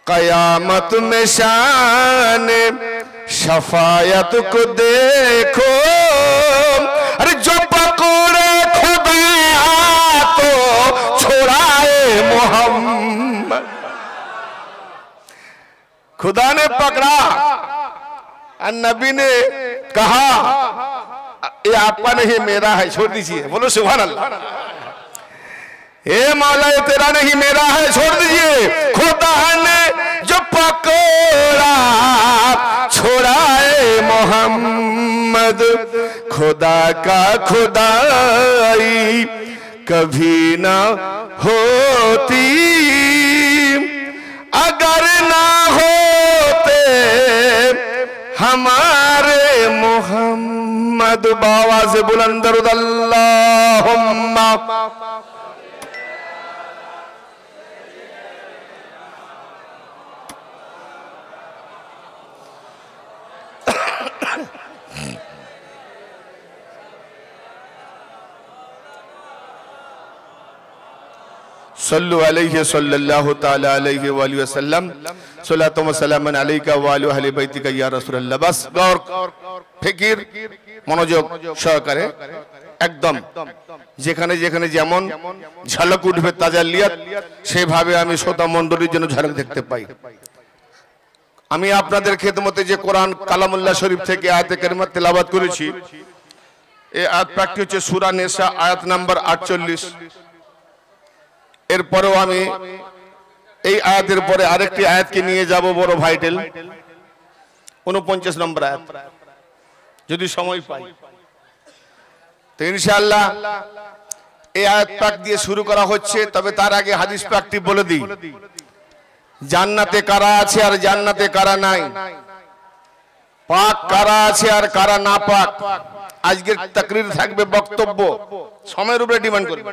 कयामत में शान शफायत को देखो अरे जो पकड़े खुदा तो छोड़ाए मोहम्मद खुदा ने पकड़ा नबी ने कहा ये आपका नहीं मेरा है छोड़ दीजिए बोलो सुबह अल्लाह ए माला है तेरा नहीं मेरा है छोड़ दीजिए खुदा ने जो पकोड़ा छोड़ा है मोहम्मद खुदा का खुदाई कभी ना होती अगर ना होते हमारे मोहम्मद बाबा से बुलंदर अल्लाह সল্লু আলাইহি সাল্লাল্লাহু তাআলা আলাইহি ওয়া আলিহি ওয়াসাল্লাম সালাতুম ওয়া সালামুন আলাইকা ওয়া আলা আহলি বাইতিকা ইয়া রাসূলুল্লাহ বাস গর ফিকির মনোযোগ সহকারে একদম যেখানে যেখানে যেমন ঝলক উঠবে তাজাল্লিয়াত সেভাবে আমি শ্রোতা মণ্ডলীর জন্য ঝলক দেখতে পাই আমি আপনাদের খেদমতে যে কোরআন কালামুল্লাহ শরীফ থেকে আয়াতে কারিমা তেলাওয়াত করেছি এই আয়াত পাকটি হচ্ছে সূরা নেসা আয়াত নাম্বার 48 এরপরেও আমি এই আয়াতের পরে আরেকটি আয়াতকে নিয়ে যাব বড় ভাইটেল উনপঞ্চাশ নম্বর আয়াত যদি সময় পাই তো ইনশাআল্লাহ এই আয়াত পাক দিয়ে শুরু করা হচ্ছে তবে তার আগে হাদিস পাকটি বলে দিই জান্নাতে কারা আছে আর জান্নাতে কারা নাই পাক কারা আছে আর কারা না পাক আজকের তাকরির থাকবে বক্তব্য সময়ের উপরে ডিমান্ড করবে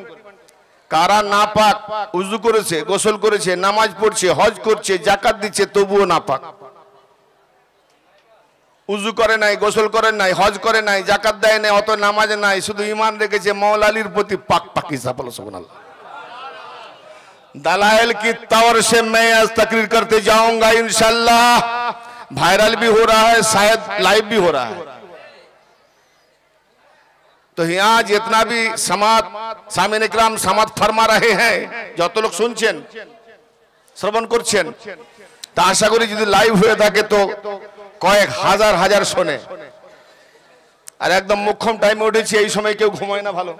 কারা না পাক উজু করেছে গোসল করেছে নামাজ পড়ছে হজ করছে জাকাত দিচ্ছে তবুও না পাক উজু করে নাই গোসল করে নাই হজ করে নাই জাকাত দেয় নাই অত নামাজ নাই শুধু ইমান রেখেছে মৌল আলীর প্রতি পাক পাকি সাফল সুবহানাল্লাহ दलाइल की तौर से मैं आज तकरीर करते जाऊंगा इंशाल्लाह वायरल भी हो रहा है शायद लाइव भी हो তো यहाँ जितना भी समाज सामिन इकराम समाज फरमा रहे हैं যত লোক শুনছেন শ্রবণ করছেন তা আশা করি যদি লাইভ হয়ে থাকে তো কয়েক হাজার হাজার শোনে আর একদম মুখ্যম টাইমে উঠেছি এই সময় কেউ ঘুমায় না ভালো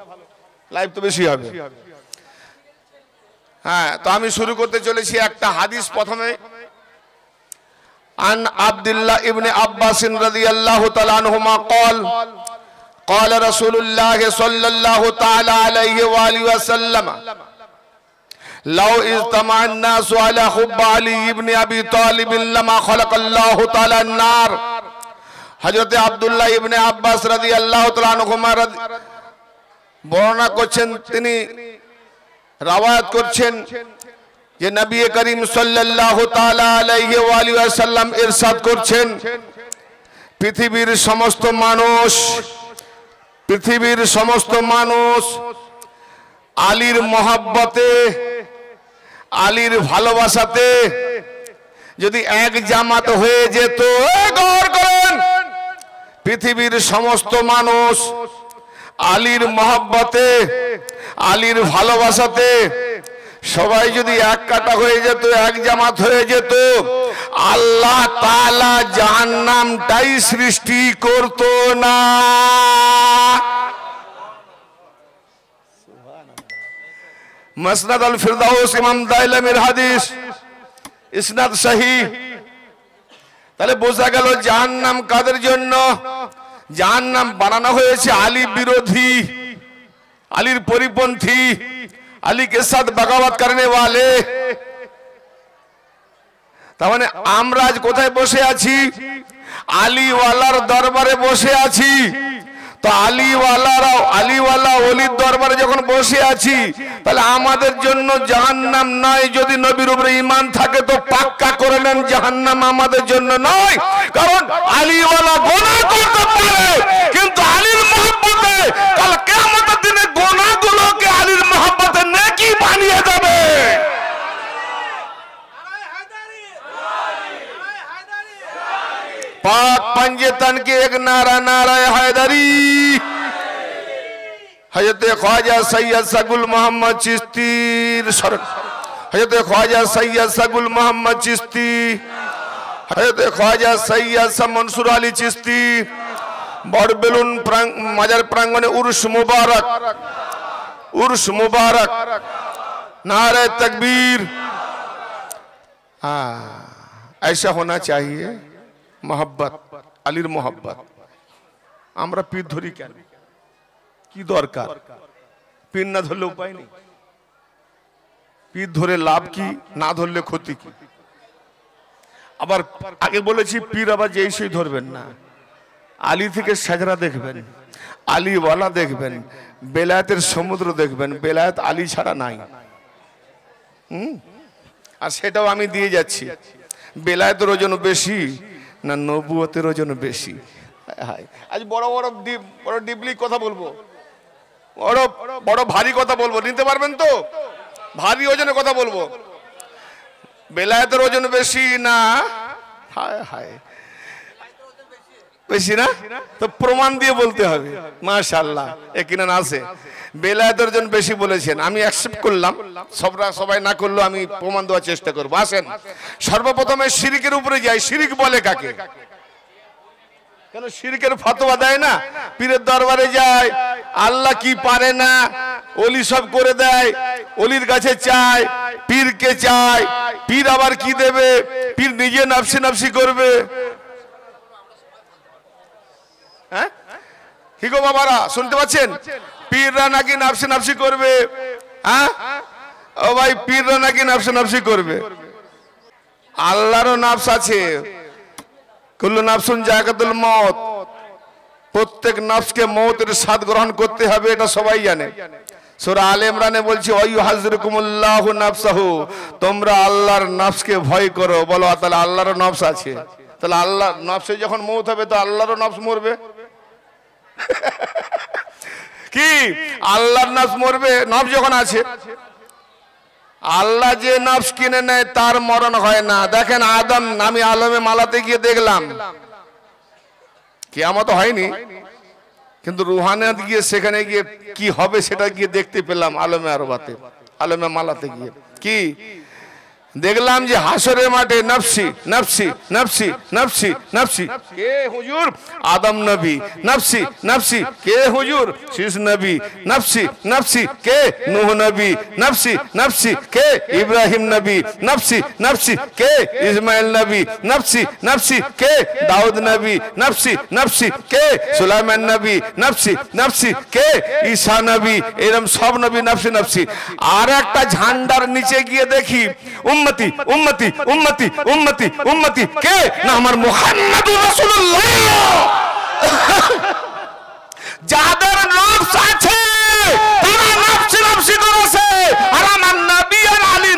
লাইভ তো বেশি হবে হ্যাঁ তো আমি শুরু করতে চলেছি একটা হাদিস প্রথমে আন আব্দুল্লাহ ইবনে আব্বাস রাদিয়াল্লাহু তাআলা আনহুমা কল कौल रसूल सल्लाम लो इजतमान्नाबालीबिनबीबिल्लार হজরতে আবদুল্লাহ ইবনে আব্বাস রাজি আল্লাহ বর্ণনা করছেন তিনি রাওয়াত করছেন যে নবী করিম সাল্লাম ইরশাদ করছেন পৃথিবীর সমস্ত মানুষ পৃথিবীর সমস্ত মানুষ আলীর মহাব্বতে আলীর ভালোবাসাতে যদি এক জামাত হয়ে যেত পৃথিবীর সমস্ত মানুষ আলীর মহাব্বতে আলীর ভালোবাসাতে সবাই যদি এক কাটা হয়ে যেত এক জামাত হয়ে যেত আল্লাহ তালা জাহান্নামটাই সৃষ্টি করত না مسند الفردوس امام দাইলামের হাদিস ইসনাদ সহি তাহলে বোঝা গেল জাহান্নাম কাদের জন্য নাম বানানো হয়েছে আলী বিরোধী আলীর পরিপন্থী আলী কে সাথ বাগাবাত কারণে ওয়ালে তার মানে আমরা কোথায় বসে আছি আলীওয়ালার দরবারে বসে আছি তো আলীওয়ালারা আলীওয়ালা অলির দরবারে যখন বসে আছি তাহলে আমাদের জন্য জাহান্নাম নয় যদি নবীর উপরে ইমান থাকে তো পাক্কা করে নেন জাহান্নাম আমাদের জন্য নয় কারণ আলিওয়ালা গোনা করতে পারে কিন্তু আলীর মহব্বতে তাহলে কেমন দিনে मानिए दबे पाक पंजतन के एक नारा नारा हैदरी हजरत ख्वाजा सैयद सगुल मोहम्मद चिश्ती हजरत ख्वाजा सैयद सगुल मोहम्मद चिश्ती हजरत ख्वाजा सैयद सब मंसूर अली चिश्ती बड़ बिलुन प्रांग, मजर प्रांगण उर्स मुबारक उर्स मुबारक नारे तकबीर हाँ ऐसा होना चाहिए मोहब्बत আলীর মোহাব্বত আমরা পীর ধরি কেন কি দরকার পীর না ধরলে উপায় নেই পীর ধরে লাভ কি না ধরলে ক্ষতি কি আবার আগে বলেছি পীর আবার যেই সেই ধরবেন না আলী থেকে সেজরা দেখবেন আলীওয়ালা দেখবেন বেলায়েতের সমুদ্র দেখবেন বেলায়েত আলী ছাড়া নাই হুম আর সেটাও আমি দিয়ে যাচ্ছি বেলায়তের ওজন বেশি না নবুয়তের ওজন বেশি হায় আজ বড় বড় ডিপ বড় ডিপলি কথা বলবো বড় বড় ভারী কথা বলবো নিতে পারবেন তো ভারী ওজনের কথা বলবো বেলায়তের ওজন বেশি না হায় হায় বেশি না তো প্রমাণ দিয়ে বলতে হবে মাশাল্লাহ এ কিনা আছে বেলায়েতের জন বেশি বলেছেন আমি অ্যাকসেপ্ট করলাম সবরা সবাই না করলো আমি প্রমাণ দেওয়ার চেষ্টা করবো আসেন সর্বপ্রথমে শিরিকের উপরে যাই শিরিক বলে কাকে কেন শিরকের ফতোয়া দেয় না পীরের দরবারে যায় আল্লাহ কি পারে না অলি সব করে দেয় অলির কাছে চায় পীরকে চায় পীর আবার কি দেবে পীর নিজে নাফসি নাফসি করবে হ্যাঁ হিগো বাবারা শুনতে পাচ্ছেন পীররা নাকি নাফসি নাফসি করবে হ্যাঁ ও ভাই পীররা নাকি নাফসি নাফসি করবে আল্লাহরও নাফস আছে কুল্লু নাফসুন জাকাতুল মত প্রত্যেক নাফসকে মৌতের স্বাদ গ্রহণ করতে হবে এটা সবাই জানে সুরা আল ইমরানে বলছি অয়ু হাজরকুমুল্লাহ নাফসাহু তোমরা আল্লাহর নাফসকে ভয় করো বলো তাহলে আল্লাহরও নফস আছে তাহলে আল্লাহ নফসে যখন মৌত হবে তো আল্লাহরও নফস মরবে কি আল্লাহর নফস মরবে নফস যখন আছে আল্লাহ যে নফস কিনে নেয় তার মরণ হয় না দেখেন আদম আমি আলমে মালাতে গিয়ে দেখলাম কেয়ামত হয়নি কিন্তু রুহানাত গিয়ে সেখানে গিয়ে কি হবে সেটা গিয়ে দেখতে পেলাম আলমে আরবাতে আলমে মালাতে গিয়ে কি देखलाम जे हासरे माटे नफसी नफसी नफसी नफसी नफसी के हुजूर आदम नबी नफसी नफसी के हुजूर शीश नबी नफसी नफसी के नूह नबी नफसी नफसी के इब्राहिम नबी नफसी नफसी के इस्माइल नबी नफसी नफसी के दाऊद नबी नफसी नफसी के सुलेमान नबी नफसी नफसी के ईसा नबी एरम सब नबी नफसी नफसी আরেকটা ঝান্ডার নিচে গিয়ে দেখি উম্মতি উম্মতি উম্মতি উম্মতি উম্মতি কে না আমার মুহাম্মাদুর রাসূলুল্লাহ যাদের নফস আছে আর আমার নবী আর আলী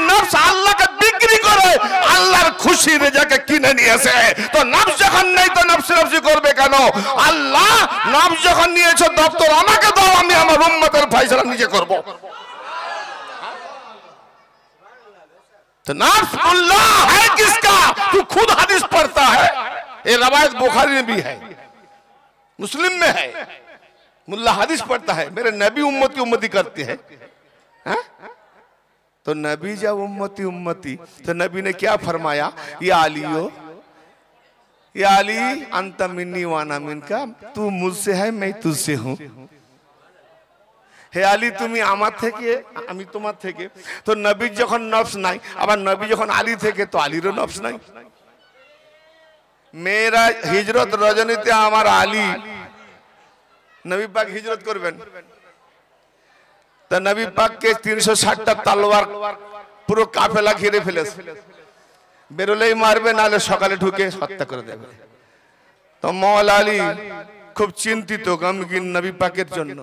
আল্লাহকে বিক্রি করে আল্লাহর খুশি রেজাকে কিনে নিয়েছে তো নাম যখন নেই তো নফস করবে কেন আল্লাহ নাম যখন নিয়েছো দপ্তর আমাকে দাও আমি আমার উম্মতের ফয়সালা নিজে করব तो है किसका तू खुद हदीस पढ़ता है ये रवायत बुखारी में भी है मुस्लिम में है मुल्ला हदीस पढ़ता है मेरे नबी उम्मती उम्मती है? हाँ? तो नबी जब उम्मती उम्मती तो नबी ने क्या फरमाया अंत मिन्नी वाना मिन का तू मुझसे है मैं तुझसे हूं হে আলী তুমি আমার থেকে আমি তোমার থেকে তো নবীর যখন নফস নাই আবার নবী যখন আলী থেকে তো আলীরও নফস নাই মেয়েরা হিজরত রজনীতে আমার আলী নবী পাক হিজরত করবেন তা নবী পাককে তিনশো ষাটটা তালোয়ার পুরো কাফেলা ঘিরে ফেলেছে বেরোলেই মারবে নাহলে সকালে ঢুকে হত্যা করে দেবে তো মল আলী খুব চিন্তিত গামগিন নবী পাকের জন্য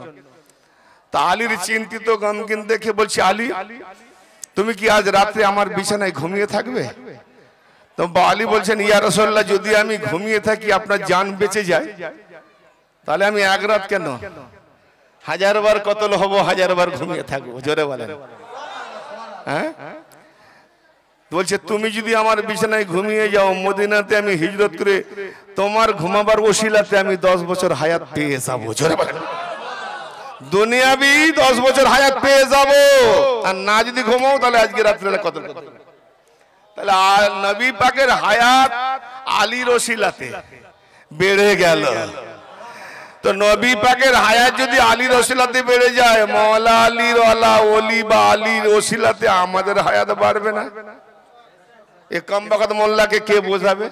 তা আলীর চিন্তিত গমগিন দেখে বলছি আলী তুমি কি আজ রাত্রে আমার বিছানায় ঘুমিয়ে থাকবে তো আলী বলছেন ইয়া রসল্লাহ যদি আমি ঘুমিয়ে থাকি আপনার যান বেঁচে যায় তাহলে আমি এক রাত কেন হাজারবার কতল হব হাজারবার ঘুমিয়ে থাকবো জোরে বলেন হ্যাঁ বলছে তুমি যদি আমার বিছানায় ঘুমিয়ে যাও মদিনাতে আমি হিজরত করে তোমার ঘুমাবার ওসিলাতে আমি দশ বছর হায়াত পেয়ে যাবো জোরে বলেন দুনিয়াবি দশ বছর হায়াত পেয়ে যাব আর না যদি ঘুমাও তাহলে আজকে রাত্রে কত তাহলে নবী পাকের হায়াত আলী রসিলাতে বেড়ে গেল তো নবী পাকের হায়াত যদি আলী রসিলাতে বেড়ে যায় মওলা আলী রলা অলি বা আলী রসিলাতে আমাদের হায়াত বাড়বে না এ কম বকাত মোল্লাকে কে বোঝাবে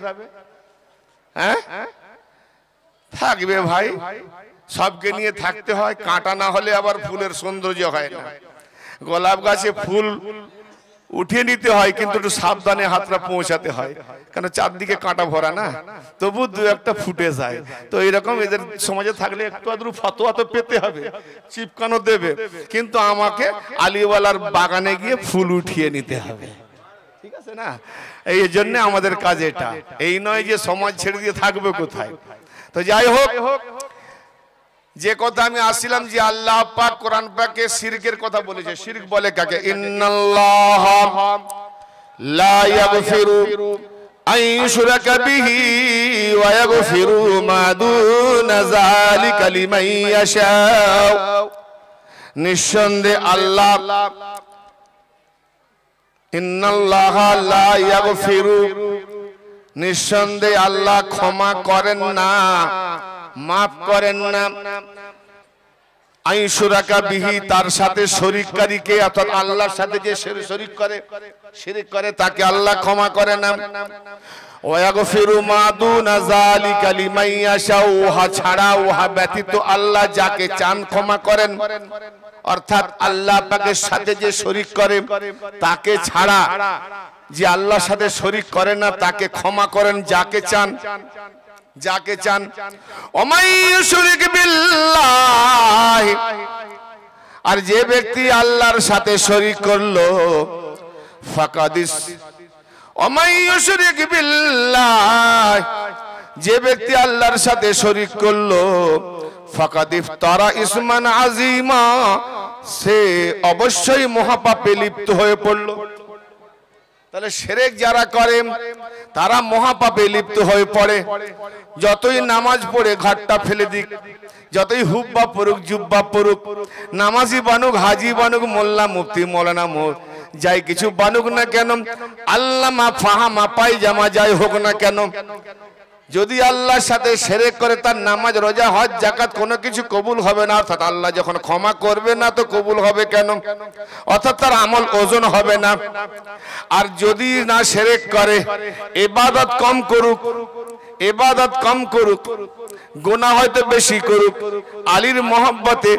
হ্যাঁ থাকবে ভাই সবকে নিয়ে থাকতে হয় কাঁটা না হলে আবার ফুলের সৌন্দর্য হয় না গোলাপ গাছে ফুল উঠিয়ে নিতে হয় কিন্তু একটু সাবধানে হাতটা পৌঁছাতে হয় কেন চারদিকে কাঁটা ভরা না তবু দু একটা ফুটে যায় তো এরকম এদের সমাজে থাকলে একটু আদর ফতোয়া তো পেতে হবে চিপকানো দেবে কিন্তু আমাকে আলিওয়ালার বাগানে গিয়ে ফুল উঠিয়ে নিতে হবে ঠিক আছে না এই জন্য আমাদের কাজ এটা এই নয় যে সমাজ ছেড়ে দিয়ে থাকবে কোথায় তো যাই হোক যে কথা আমি আসছিলাম যে আল্লাহ পাক কোরআন পাকে শিরকের কথা বলেছে শিরক বলে কাকে ইন্নাল্লাহ লা ইয়াগফিরু আইয়ুশরাকা বিহি ওয়া ইয়াগফিরু মা দুনা যালিকা লিমান ইয়াশাউ নিঃসন্দেহে আল্লাহ ইন্নাল্লাহ লা ইয়াগফিরু নিঃসন্দেহে আল্লাহ ক্ষমা করেন না মাফ করেন না আইসুরাকা বিহি তার সাথে শরিককারীকে অর্থাৎ আল্লাহর সাথে যে শরিক করে শিরিক করে তাকে আল্লাহ ক্ষমা করে না উহা ছাড়া উহা ব্যতীত আল্লাহ যাকে চান ক্ষমা করেন অর্থাৎ আল্লাহ আপনাকে সাথে যে শরিক করে তাকে ছাড়া যে আল্লাহর সাথে শরিক করে না তাকে ক্ষমা করেন যাকে চান যাকে চান আর যে ব্যক্তি আল্লাহর সাথে শরিক করলো যে ব্যক্তি আল্লাহর সাথে শরিক করলো ফাকাদিফ তারা ইসমান আজিমা সে অবশ্যই মহাপাপে লিপ্ত হয়ে পড়লো তাহলে সেরেক যারা করে তারা মহাপাপে লিপ্ত হয়ে পড়ে যতই নামাজ পড়ে ঘাটটা ফেলে দিক যতই হুব্বা পড়ুক জুব্বা পড়ুক নামাজি বানুক হাজি বানুক মোল্লা মুফতি মোলানা মোর যাই কিছু বানুক না কেন আল্লামা ফাহামা পাই জামা যাই হোক না কেন যদি আল্লাহর সাথে সেরে করে তার নামাজ রোজা হজ জাকাত কোনো কিছু কবুল হবে না অর্থাৎ আল্লাহ যখন ক্ষমা করবে না তো কবুল হবে কেন অর্থাৎ তার আমল ওজন হবে না আর যদি না সেরে করে এবাদত কম করুক এবাদত কম করুক গোনা হয়তো বেশি করুক আলীর মহব্বতে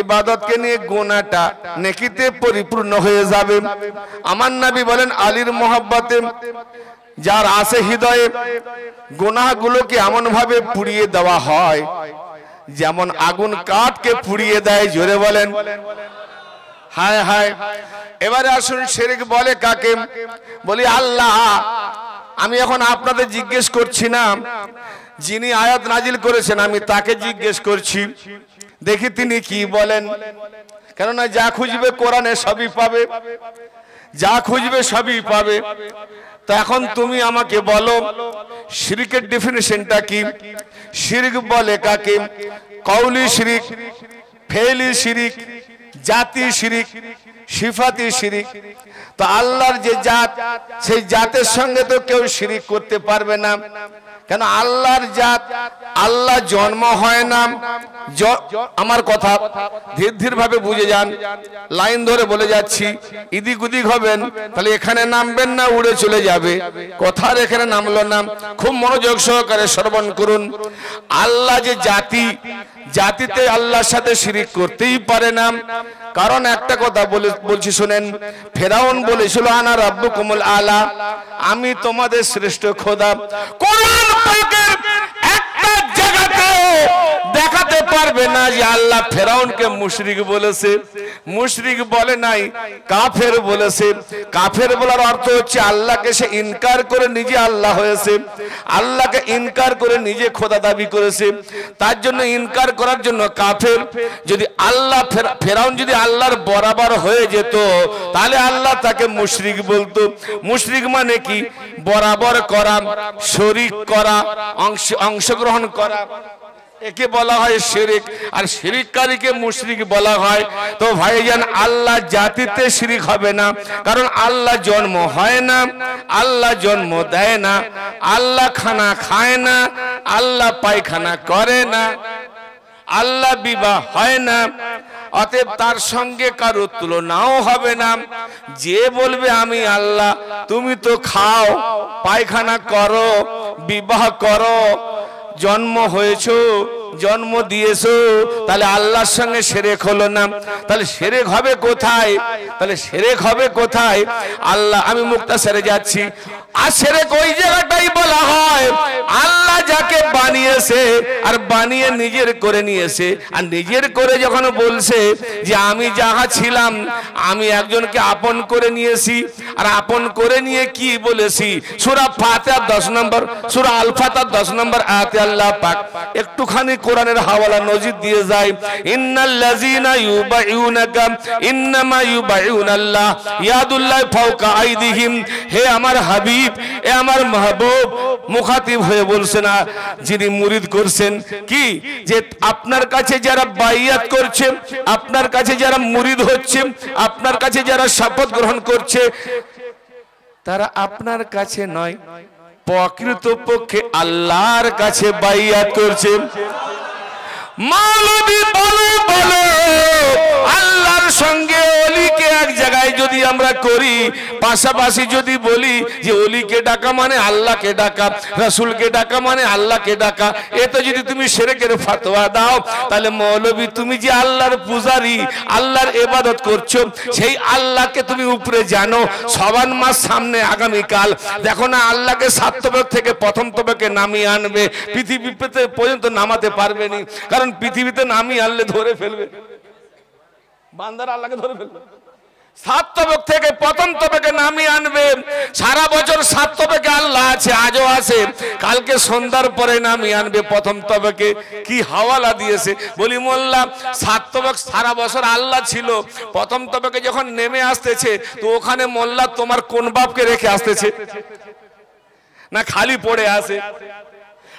এবাদতকে নিয়ে গোনাটা নেকিতে পরিপূর্ণ হয়ে যাবে আমার নাবি বলেন আলীর মহব্বতে যার আসে হৃদয়ে এমন এমনভাবে পুড়িয়ে দেওয়া হয় যেমন আগুন কাঠকে পুড়িয়ে দেয় জোরে বলেন হায় হায় এবারে আসুন শেরিক বলে কাকে বলি আল্লাহ আমি এখন আপনাদের জিজ্ঞেস করছি না যিনি আয়াত নাজিল করেছেন আমি তাকে জিজ্ঞেস করছি দেখি তিনি কি বলেন কেননা যা খুঁজবে কোরআনে সবই পাবে যা খুঁজবে সবই পাবে তো এখন তুমি আমাকে বলো শিরিকের ডেফিনেশনটা কি শিরিক বলে কাকে কৌলি শিরিক ফেলি শিরিক জাতি শিরিক সিফাতি শিরিক তো আল্লাহর যে জাত সেই জাতের সঙ্গে তো কেউ শিরিক করতে পারবে না কেন আল্লাহর জাত আল্লাহ জন্ম হয় না আমার কথা ধীর ধীর ভাবে বুঝে যান লাইন ধরে বলে যাচ্ছি ইদিক উদিক হবেন তাহলে এখানে নামবেন না উড়ে চলে যাবে কথার এখানে নামলো নাম খুব মনোযোগ সহকারে শ্রবণ করুন আল্লাহ যে জাতি জাতিতে আল্লাহর সাথে শিরিক করতেই পারে না কারণ একটা কথা বলে বলছি শুনেন ফেরাউন বলেছিল আনা রাব্বু কুমুল আলা আমি তোমাদের শ্রেষ্ঠ খোদা কোরআন পার্থক্যের পারবে না যে আল্লাহ ফেরাউনকে মুশরিক বলেছে মুশরিক বলে নাই কাফের বলেছে কাফের বলার অর্থ হচ্ছে আল্লাহকে সে ইনকার করে নিজে আল্লাহ হয়েছে আল্লাহকে ইনকার করে নিজে খোদা দাবি করেছে তার জন্য ইনকার করার জন্য কাফের যদি আল্লাহ ফেরাউন যদি আল্লাহর বরাবর হয়ে যেত তাহলে আল্লাহ তাকে মুশরিক বলতো মুশরিক মানে কি বরাবর করা শরিক করা অংশ অংশগ্রহণ করা একে বলা হয় শিরিক আর শিরিককারীকে মুশরিক বলা হয় তো ভাইজান আল্লাহ জাতিতে শিরিক হবে না কারণ আল্লাহ জন্ম হয় না আল্লাহ জন্ম দেয় না আল্লাহ খানা খায় না আল্লাহ পায়খানা করে না আল্লাহ বিবাহ হয় না অতএব তার সঙ্গে কারো তুলনাও হবে না যে বলবে আমি আল্লাহ তুমি তো খাও পায়খানা করো বিবাহ করো জন্ম হয়েছ জন্ম দিয়েছো তাহলে আল্লাহর সঙ্গে সেরেক হলো না তাহলে সেরেক হবে কোথায় তাহলে সেরেক হবে কোথায় আল্লাহ আমি মুক্তা সেরে যাচ্ছি আর সেরেক ওই জায়গাটাই বলা হয় আল্লাহ যাকে বানিয়েছে আর বানিয়ে নিজের করে নিয়েছে আর নিজের করে যখন বলছে যে আমি যাহা ছিলাম আমি একজনকে আপন করে নিয়েছি আর আপন করে নিয়ে কি বলেছি সুরা ফাতে দশ নম্বর সুরা আলফাতার দশ নম্বর আয়াতে আল্লাহ পাক একটুখানি কোরআনের হাওয়ালা নজির দিয়ে যায় ইন্নাল্লাযিনা ইউবাইউনাকা ইন্নামা ইউবাইউনাল্লাহ ইয়াদুল্লাহ ফাওকা আইদিহিম হে আমার হাবিব এ আমার মাহবুব মুখাতিব হয়ে যিনি মুরিদ করছেন কি যে আপনার কাছে যারা বাইয়াত করছে আপনার কাছে যারা মুরিদ হচ্ছে আপনার কাছে যারা শপথ গ্রহণ করছে তারা আপনার কাছে নয় প্রকৃত পক্ষে আল্লাহর কাছে বাইয়াত করছে মাওলবি বলো বলো আল্লাহর সঙ্গে অলিকে এক জায়গায় যদি আমরা করি পাশাপাশি যদি বলি যে অলিকে ডাকা মানে আল্লাহকে ডাকা ডাকা মানে আল্লাহকে ডাকা এতে যদি তুমি সেরেকের ফাতোয়া দাও তাহলে মৌলবী তুমি যে আল্লাহর পূজারি আল্লাহর এবাদত করছো সেই আল্লাহকে তুমি উপরে জানো সবান মাস সামনে আগামীকাল দেখো না আল্লাহকে সাত থেকে প্রথম তবকে নামিয়ে আনবে পৃথিবী পর্যন্ত নামাতে পারবে কারণ কারণ পৃথিবীতে নামি আনলে ধরে ফেলবে বান্দার আল্লাহকে ধরে ফেলবে সাত তবক থেকে প্রথম তবেকে নামিয়ে আনবে সারা বছর সাত তবকে আল্লাহ আছে আজও আছে কালকে সন্ধ্যার পরে নামিয়ে আনবে প্রথম তবেকে কি হাওয়ালা দিয়েছে বলি মোল্লা সাত তবক সারা বছর আল্লাহ ছিল প্রথম তবেকে যখন নেমে আসতেছে তো ওখানে মোল্লা তোমার কোন বাপকে রেখে আসতেছে না খালি পড়ে আছে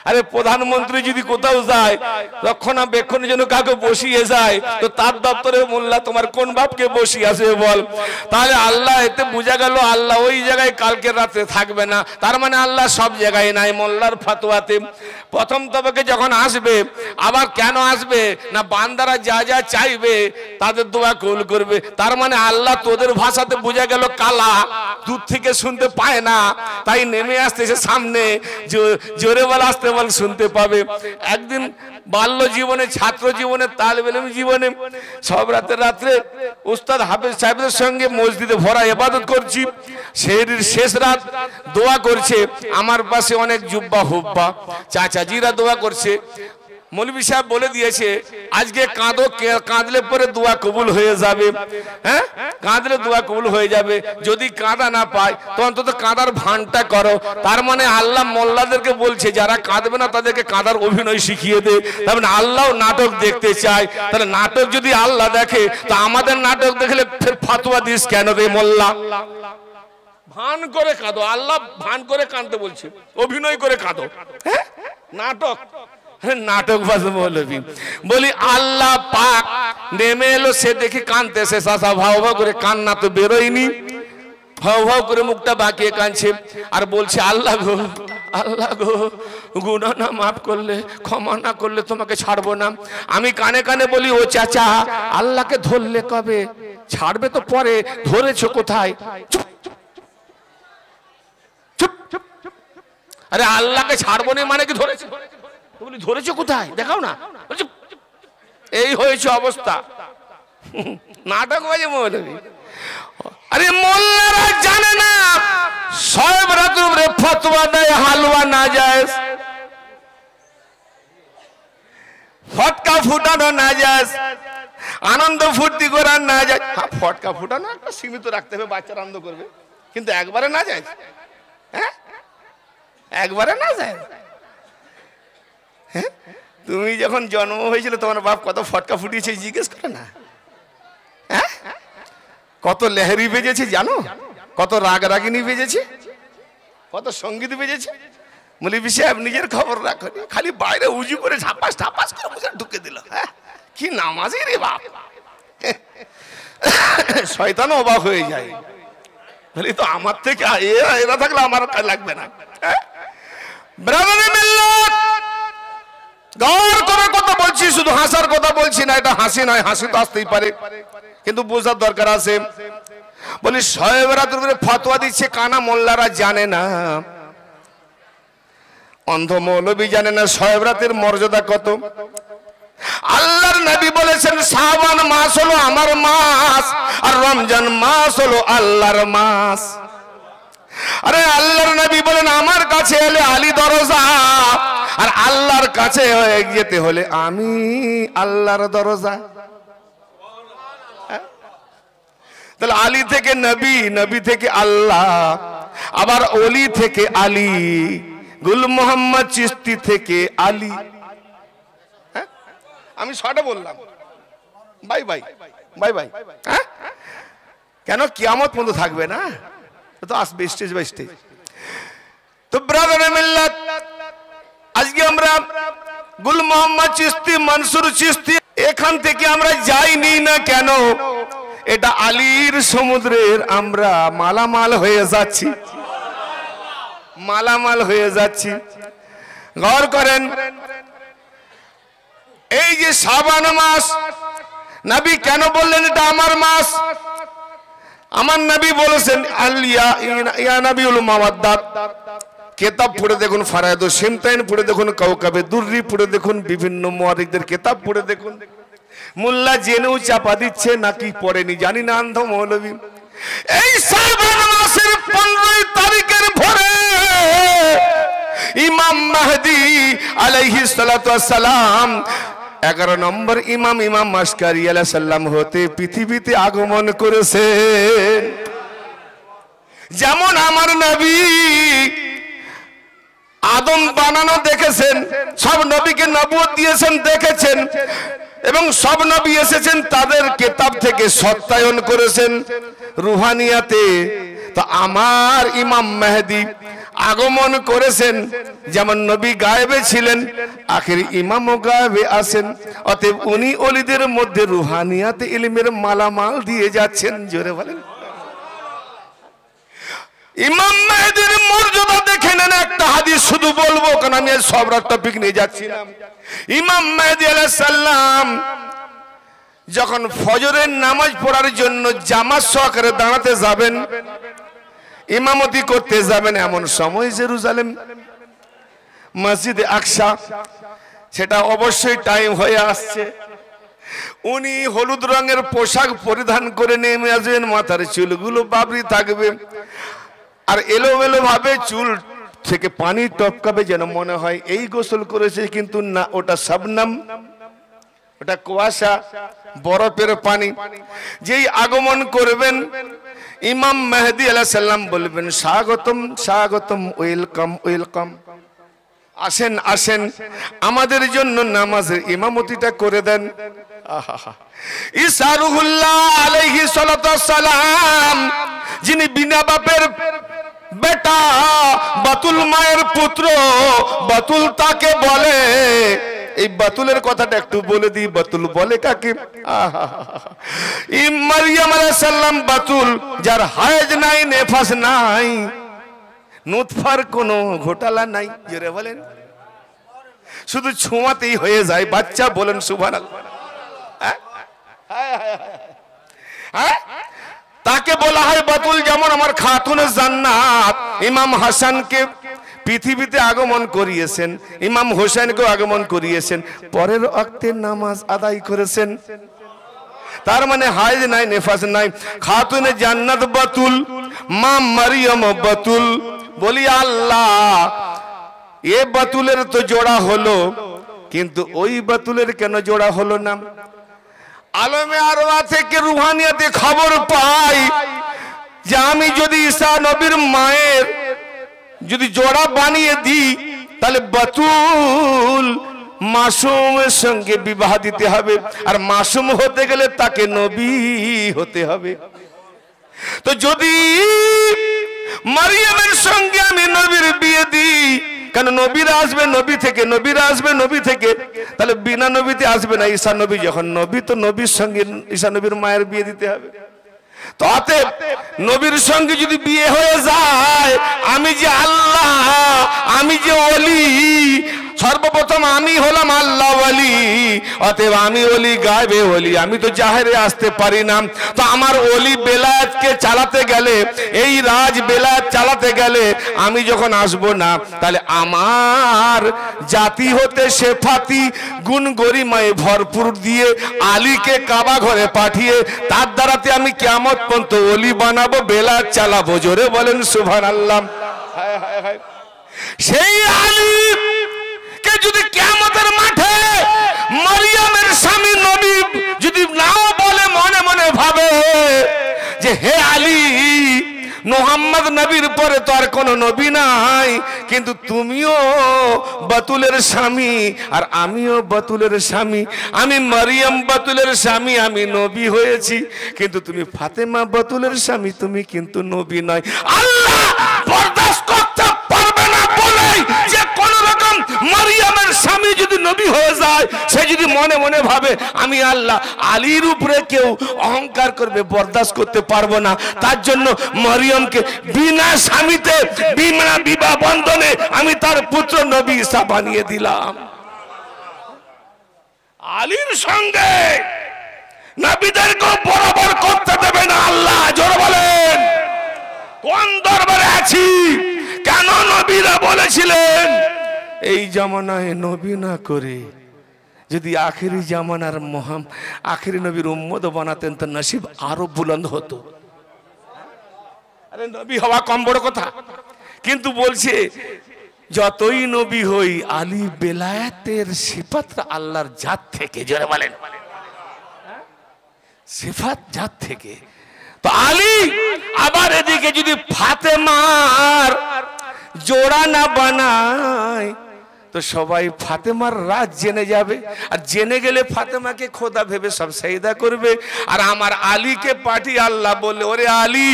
আরে প্রধানমন্ত্রী যদি কোথাও যায় রক্ষণাবেক্ষণের জন্য কাকে বসিয়ে যায় তো তার দপ্তরে মোল্লা তোমার কোন বাপকে বসিয়ে আছে বল তাহলে আল্লাহ এতে বোঝা গেল আল্লাহ ওই জায়গায় কালকে রাতে থাকবে না তার মানে আল্লাহ সব জায়গায় নাই মোল্লার ফাতোয়াতে প্রথম তবকে যখন আসবে আবার কেন আসবে না বান্দারা যা যা চাইবে তাদের দোয়া কুল করবে তার মানে আল্লাহ তোদের ভাষাতে বোঝা গেল কালা দূর থেকে শুনতে পায় না তাই নেমে আসতেছে সামনে জোরে বলা আসতে আহ্বান শুনতে পাবে একদিন বাল্য জীবনে ছাত্র জীবনে তালবেলেম জীবনে সব রাতে রাত্রে উস্তাদ হাফেজ সাহেবের সঙ্গে মসজিদে ভরা এবাদত করছি সেহরির শেষ রাত দোয়া করছে আমার পাশে অনেক জুব্বা হুব্বা চাচাজিরা দোয়া করছে মলবি সাহেব বলে দিয়েছে আজকে কাঁদো কাঁদলে পরে দোয়া কবুল হয়ে যাবে হ্যাঁ কাঁদলে দোয়া কবুল হয়ে যাবে যদি কাঁদা না পায় তো অন্তত কাঁদার ভানটা করো তার মানে আল্লাহ মোল্লাদেরকে বলছে যারা কাঁদবে না তাদেরকে কাঁদার অভিনয় শিখিয়ে দে তার মানে আল্লাহ নাটক দেখতে চায় তাহলে নাটক যদি আল্লাহ দেখে তো আমাদের নাটক দেখলে ফের ফাতুয়া দিস কেন রে মোল্লা ভান করে কাঁদো আল্লাহ ভান করে কাঁদতে বলছে অভিনয় করে কাঁদো হ্যাঁ নাটক নাটক বাজ মৌলভী বলি আল্লাহ পাক নেমে এলো সে দেখি কানতেছে সাসা ভাও ভাও করে কান্না তো বেরোয়নি ভাও ভাও করে মুখটা বাঁকিয়ে কানছে আর বলছে আল্লাহ গো আল্লাহ গো গুণা না মাফ করলে ক্ষমা না করলে তোমাকে ছাড়বো না আমি কানে কানে বলি ও চাচা আল্লাহকে ধরলে কবে ছাড়বে তো পরে ধরেছো কোথায় আরে আল্লাহকে ছাড়বো না মানে কি ধরেছে বলি ধরেছো কোথায় দেখাও না এই হয়েছে অবস্থা নাটক বাজে মৌলবি আরে মোল্লারা জানে না সাহেবরা তোমরে ফতোয়া দেয় হালুয়া না যায় ফটকা ফুটানো না যায় আনন্দ ফুর্তি করার না যায় হ্যাঁ, ফটকা ফুটানো একটা সীমিত রাখতে হবে বাচ্চারা আনন্দ করবে কিন্তু একবারে না যায় হ্যাঁ একবারে না যায় হ্যাঁ তুমি যখন জন্ম হয়েছিল তোমার বাপ কত ফটকা ফুটিয়েছে জিজ্ঞেস করে না হ্যাঁ কত লেহরি বেজেছে জানো কত রাগ রাগিনী বেজেছে কত সঙ্গীত বেজেছে মলিবি সাহেব নিজের খবর রাখো খালি বাইরে উজু করে ঝাপাস ঝাপাস করে বুঝে ঢুকে দিল হ্যাঁ কি নামাজি রে বাপ শয়তান অবাক হয়ে যায় বলি তো আমার থেকে এরা এরা থাকলে আমার লাগবে না হ্যাঁ? ব্রাদার মিল্লাত গর করে কথা বলছি শুধু হাসার কথা বলছি না এটা হাসি নয় হাসি তো আসতেই পারে কিন্তু বোঝার দরকার আছে বলি সাহেবরা তোর ফতোয়া দিচ্ছে কানা মোল্লারা জানে না অন্ধ মৌলবী জানে না সয়েবরাতের মর্যাদা কত আল্লাহর নবী বলেছেন শ্রাবণ মাস হলো আমার মাস আর রমজান মাস হলো আল্লাহর মাস আরে আল্লাহর নবী বলেন আমার কাছে এলে আলী দরজা আর আল্লাহর কাছে হয়ে যেতে হলে আমি আল্লাহর দরজা হ্যাঁ? তাহলে আলী থেকে নবী নবী থেকে আল্লাহ আবার অলি থেকে আলী গুল মোহাম্মদ চিস্তি থেকে আলী হ্যাঁ? আমি ছটা বললাম বাই বাই বাই বাই হ্যাঁ কেন কিয়ামত মতো থাকবে না তো আসবে স্টেজ বাই স্টেজ তো ব্রাদার মিল্লা আজকে আমরা গুল মোহাম্মদ চিস্তি মনসুর চিস্তি এখান থেকে আমরা যাইনি না কেন এটা আলীর সমুদ্রের আমরা মালামাল হয়ে যাচ্ছি মালামাল হয়ে যাচ্ছি ঘর করেন এই যে সাবান মাস নাবি কেন বললেন এটা আমার মাস আমার নাবি বলেছেন আলিয়া ইয়া নাবিউল মামাদ্দার কেতাব পড়ে দেখুন ফারায়দো সেমতাইন পড়ে দেখুন কাউকাবে দুর্রি পড়ে দেখুন বিভিন্ন মোয়ারিকদের কেতাব পড়ে দেখুন মোল্লা জেনেও চাপা দিচ্ছে নাকি পড়েনি জানি না আন্ধ মৌলবী এই শ্রাবণ মাসের পনেরোই তারিখের ভোরে ইমাম মাহদি আলাইহি সালাম এগারো নম্বর ইমাম ইমাম মাসকারি আলাহ সাল্লাম হতে পৃথিবীতে আগমন করেছে যেমন আমার নবী আদম বানানো দেখেছেন সব নবীকে নবুয় দিয়েছেন দেখেছেন এবং সব নবী এসেছেন তাদের কেতাব থেকে সত্যায়ন করেছেন রুহানিয়াতে তো আমার ইমাম মেহেদি আগমন করেছেন যেমন নবী গায়েবে ছিলেন আখের ইমামও গায়েবে আসেন অতএব উনি অলিদের মধ্যে রুহানিয়াতে ইলিমের মালামাল দিয়ে যাচ্ছেন জোরে বলেন ইমাম মেহেদির মধ্যে সব টপিক নিয়ে যাচ্ছিলাম ইমাম মেহেদি আলাহ সাল্লাম যখন ফজরের নামাজ পড়ার জন্য জামা সহকারে দাঁড়াতে যাবেন ইমামতি করতে যাবেন এমন সময় জেরুজালেম মসজিদে আকসা সেটা অবশ্যই টাইম হয়ে আসছে উনি হলুদ রঙের পোশাক পরিধান করে নেমে আসবেন মাথার চুলগুলো বাবরি থাকবে আর এলোমেলো ভাবে চুল থেকে পানি টপকাবে যেন মনে হয় এই গোসল করেছে কিন্তু না ওটা সাবনাম ওটা কুয়াশা বরফের পানি যেই আগমন করবেন ইমাম মেহেদি আলাহ সাল্লাম বলবেন স্বাগতম স্বাগতম ওয়েলকাম ওয়েলকাম আসেন আসেন আমাদের জন্য নামাজের ইমামতিটা করে দেন ইসারুহুল্লাহ আলাইহি সালাম যিনি বিনা বাপের বেটা বাতুল মায়ের পুত্র বাতুল তাকে বলে এই বাতুলের কথাটা একটু বলে দিই বাতুল বলে কাকে ইমারিয়াম আলাইসাল্লাম বাতুল যার হায়েজ নাই নেফাস নাই নুতফার কোনো ঘোটালা নাই জোরে বলেন শুধু ছোঁয়াতেই হয়ে যায় বাচ্চা বলেন সুভান হ্যাঁ হ্যাঁ হ্যাঁ, হ্যাঁ, হ্যাঁ, হ্যাঁ তাকে বলা হয় বাতুল যেমন আমার খাতুনের জান্নাত ইমাম হাসানকে পৃথিবীতে আগমন করিয়েছেন ইমাম হোসেনকেও আগমন করিয়েছেন পরের অক্তের নামাজ আদায় করেছেন তার মানে হাইজ নাই নেফাস নাই খাতুনে জান্নাত বাতুল মা মারিয়ম বাতুল বলি আল্লাহ এ বাতুলের তো জোড়া হলো কিন্তু ওই বাতুলের কেন জোড়া হলো না আলমে আরোয়া থেকে রুহানিয়াতে খবর পাই যে আমি যদি ঈশা নবীর মায়ের যদি জোড়া বানিয়ে দিই তাহলে বাতুল মাসুমের সঙ্গে বিবাহ দিতে হবে আর মাসুম হতে গেলে তাকে নবী হতে হবে তো যদি মারিয়ামের সঙ্গে আমি নবীর বিয়ে দিই কেন নবীরা আসবে নবী থেকে নবীরা আসবে নবী থেকে তাহলে বিনা নবীতে আসবে না ঈশা নবী যখন নবী তো নবীর সঙ্গে ঈশা নবীর মায়ের বিয়ে দিতে হবে নবীর সঙ্গে যদি বিয়ে হয়ে যায় আমি যে আল্লাহ আমি যে অলি সর্বপ্রথম আমি হলাম আল্লাহ অলি অতএব আমি অলি গায়বে অলি আমি তো জাহেরে আসতে পারি না তো আমার অলি বেলায়াতকে চালাতে গেলে এই রাজ বেলায়াত চালাতে গেলে আমি যখন আসব না তাহলে আমার জাতি হতে শেফাতি গুণ গরিমায় ভরপুর দিয়ে আলীকে কাবা ঘরে পাঠিয়ে তার দ্বারাতে আমি কেমন কেয়ামত পর্যন্ত ওলি বানাবো বেলা চালাবো জোরে বলেন সুভান আল্লাহ সেই আলী কে যদি কেয়ামতের মাঠে মারিয়ামের স্বামী নবী যদি নাও বলে মনে মনে ভাবে যে হে আলী মোহাম্মদ নবীর পরে তো আর কোনো নবী নাই কিন্তু তুমিও বাতুলের স্বামী আর আমিও বাতুলের স্বামী আমি মারিয়াম বাতুলের স্বামী আমি নবী হয়েছি কিন্তু তুমি ফাতেমা বাতুলের স্বামী তুমি কিন্তু নবী নয় আল্লাহ স্বামী যদি নবী হয়ে যায় সে যদি মনে মনে ভাবে আমি আল্লাহ আলীর উপরে কেউ অহংকার করবে বরদাস করতে পারবো না তার জন্য মরিয়মকে বিনা স্বামীতে বিনা বিবাহ বন্ধনে আমি তার পুত্র নবী ইসা বানিয়ে দিলাম আলীর সঙ্গে নবীদেরকে বরাবর করতে দেবে না আল্লাহ জোর বলেন কোন দরবারে আছি কেন নবীরা বলেছিলেন এই জামানায় নবী না করে যদি আখেরি জামানার মহাম আখেরি নবীর উম্মদ বানাতেন তো নসিব আরো বুলন্দ হতো আরে নবী হওয়া কম বড় কথা কিন্তু বলছে যতই নবী হই আলী বেলায়াতের সিফাত আল্লাহর জাত থেকে জোরে বলেন সিফাত জাত থেকে তো আলী আবার এদিকে যদি ফাতেমার জোড়া না বানায় তো সবাই ফাতেমার রাত জেনে যাবে আর জেনে গেলে ফাতেমাকে খোদা ভেবে সব সাইদা করবে আর আমার আলীকে পাঠি আল্লাহ বলে ওরে আলী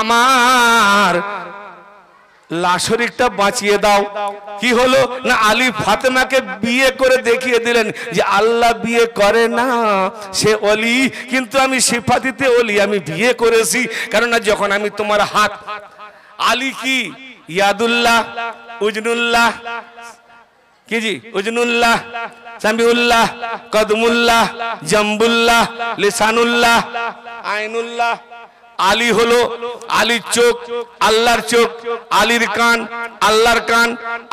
আমার লাশরিকটা বাঁচিয়ে দাও কি হলো না আলী ফাতেমাকে বিয়ে করে দেখিয়ে দিলেন যে আল্লাহ বিয়ে করে না সে অলি কিন্তু আমি দিতে অলি আমি বিয়ে করেছি কেননা যখন আমি তোমার হাত আলী কি ইয়াদুল্লাহ উজনুল্লাহ কি জি উজনুল্লাহ সামিউল্লাহ কদমুল্লাহ জম্বুল্লাহ লিসানুল্লাহ আইনুল্লাহ আলী হলো আলীর চোখ আল্লাহর চোখ আলীর কান আল্লাহর কান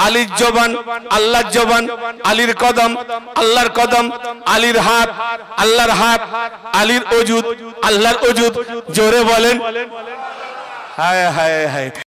আলীর জবান আল্লাহর জবান আলীর কদম আল্লাহর কদম আলীর হাত আল্লাহর হাত আলীর অজুদ আল্লাহর অজুদ জোরে বলেন হায় হায় হায়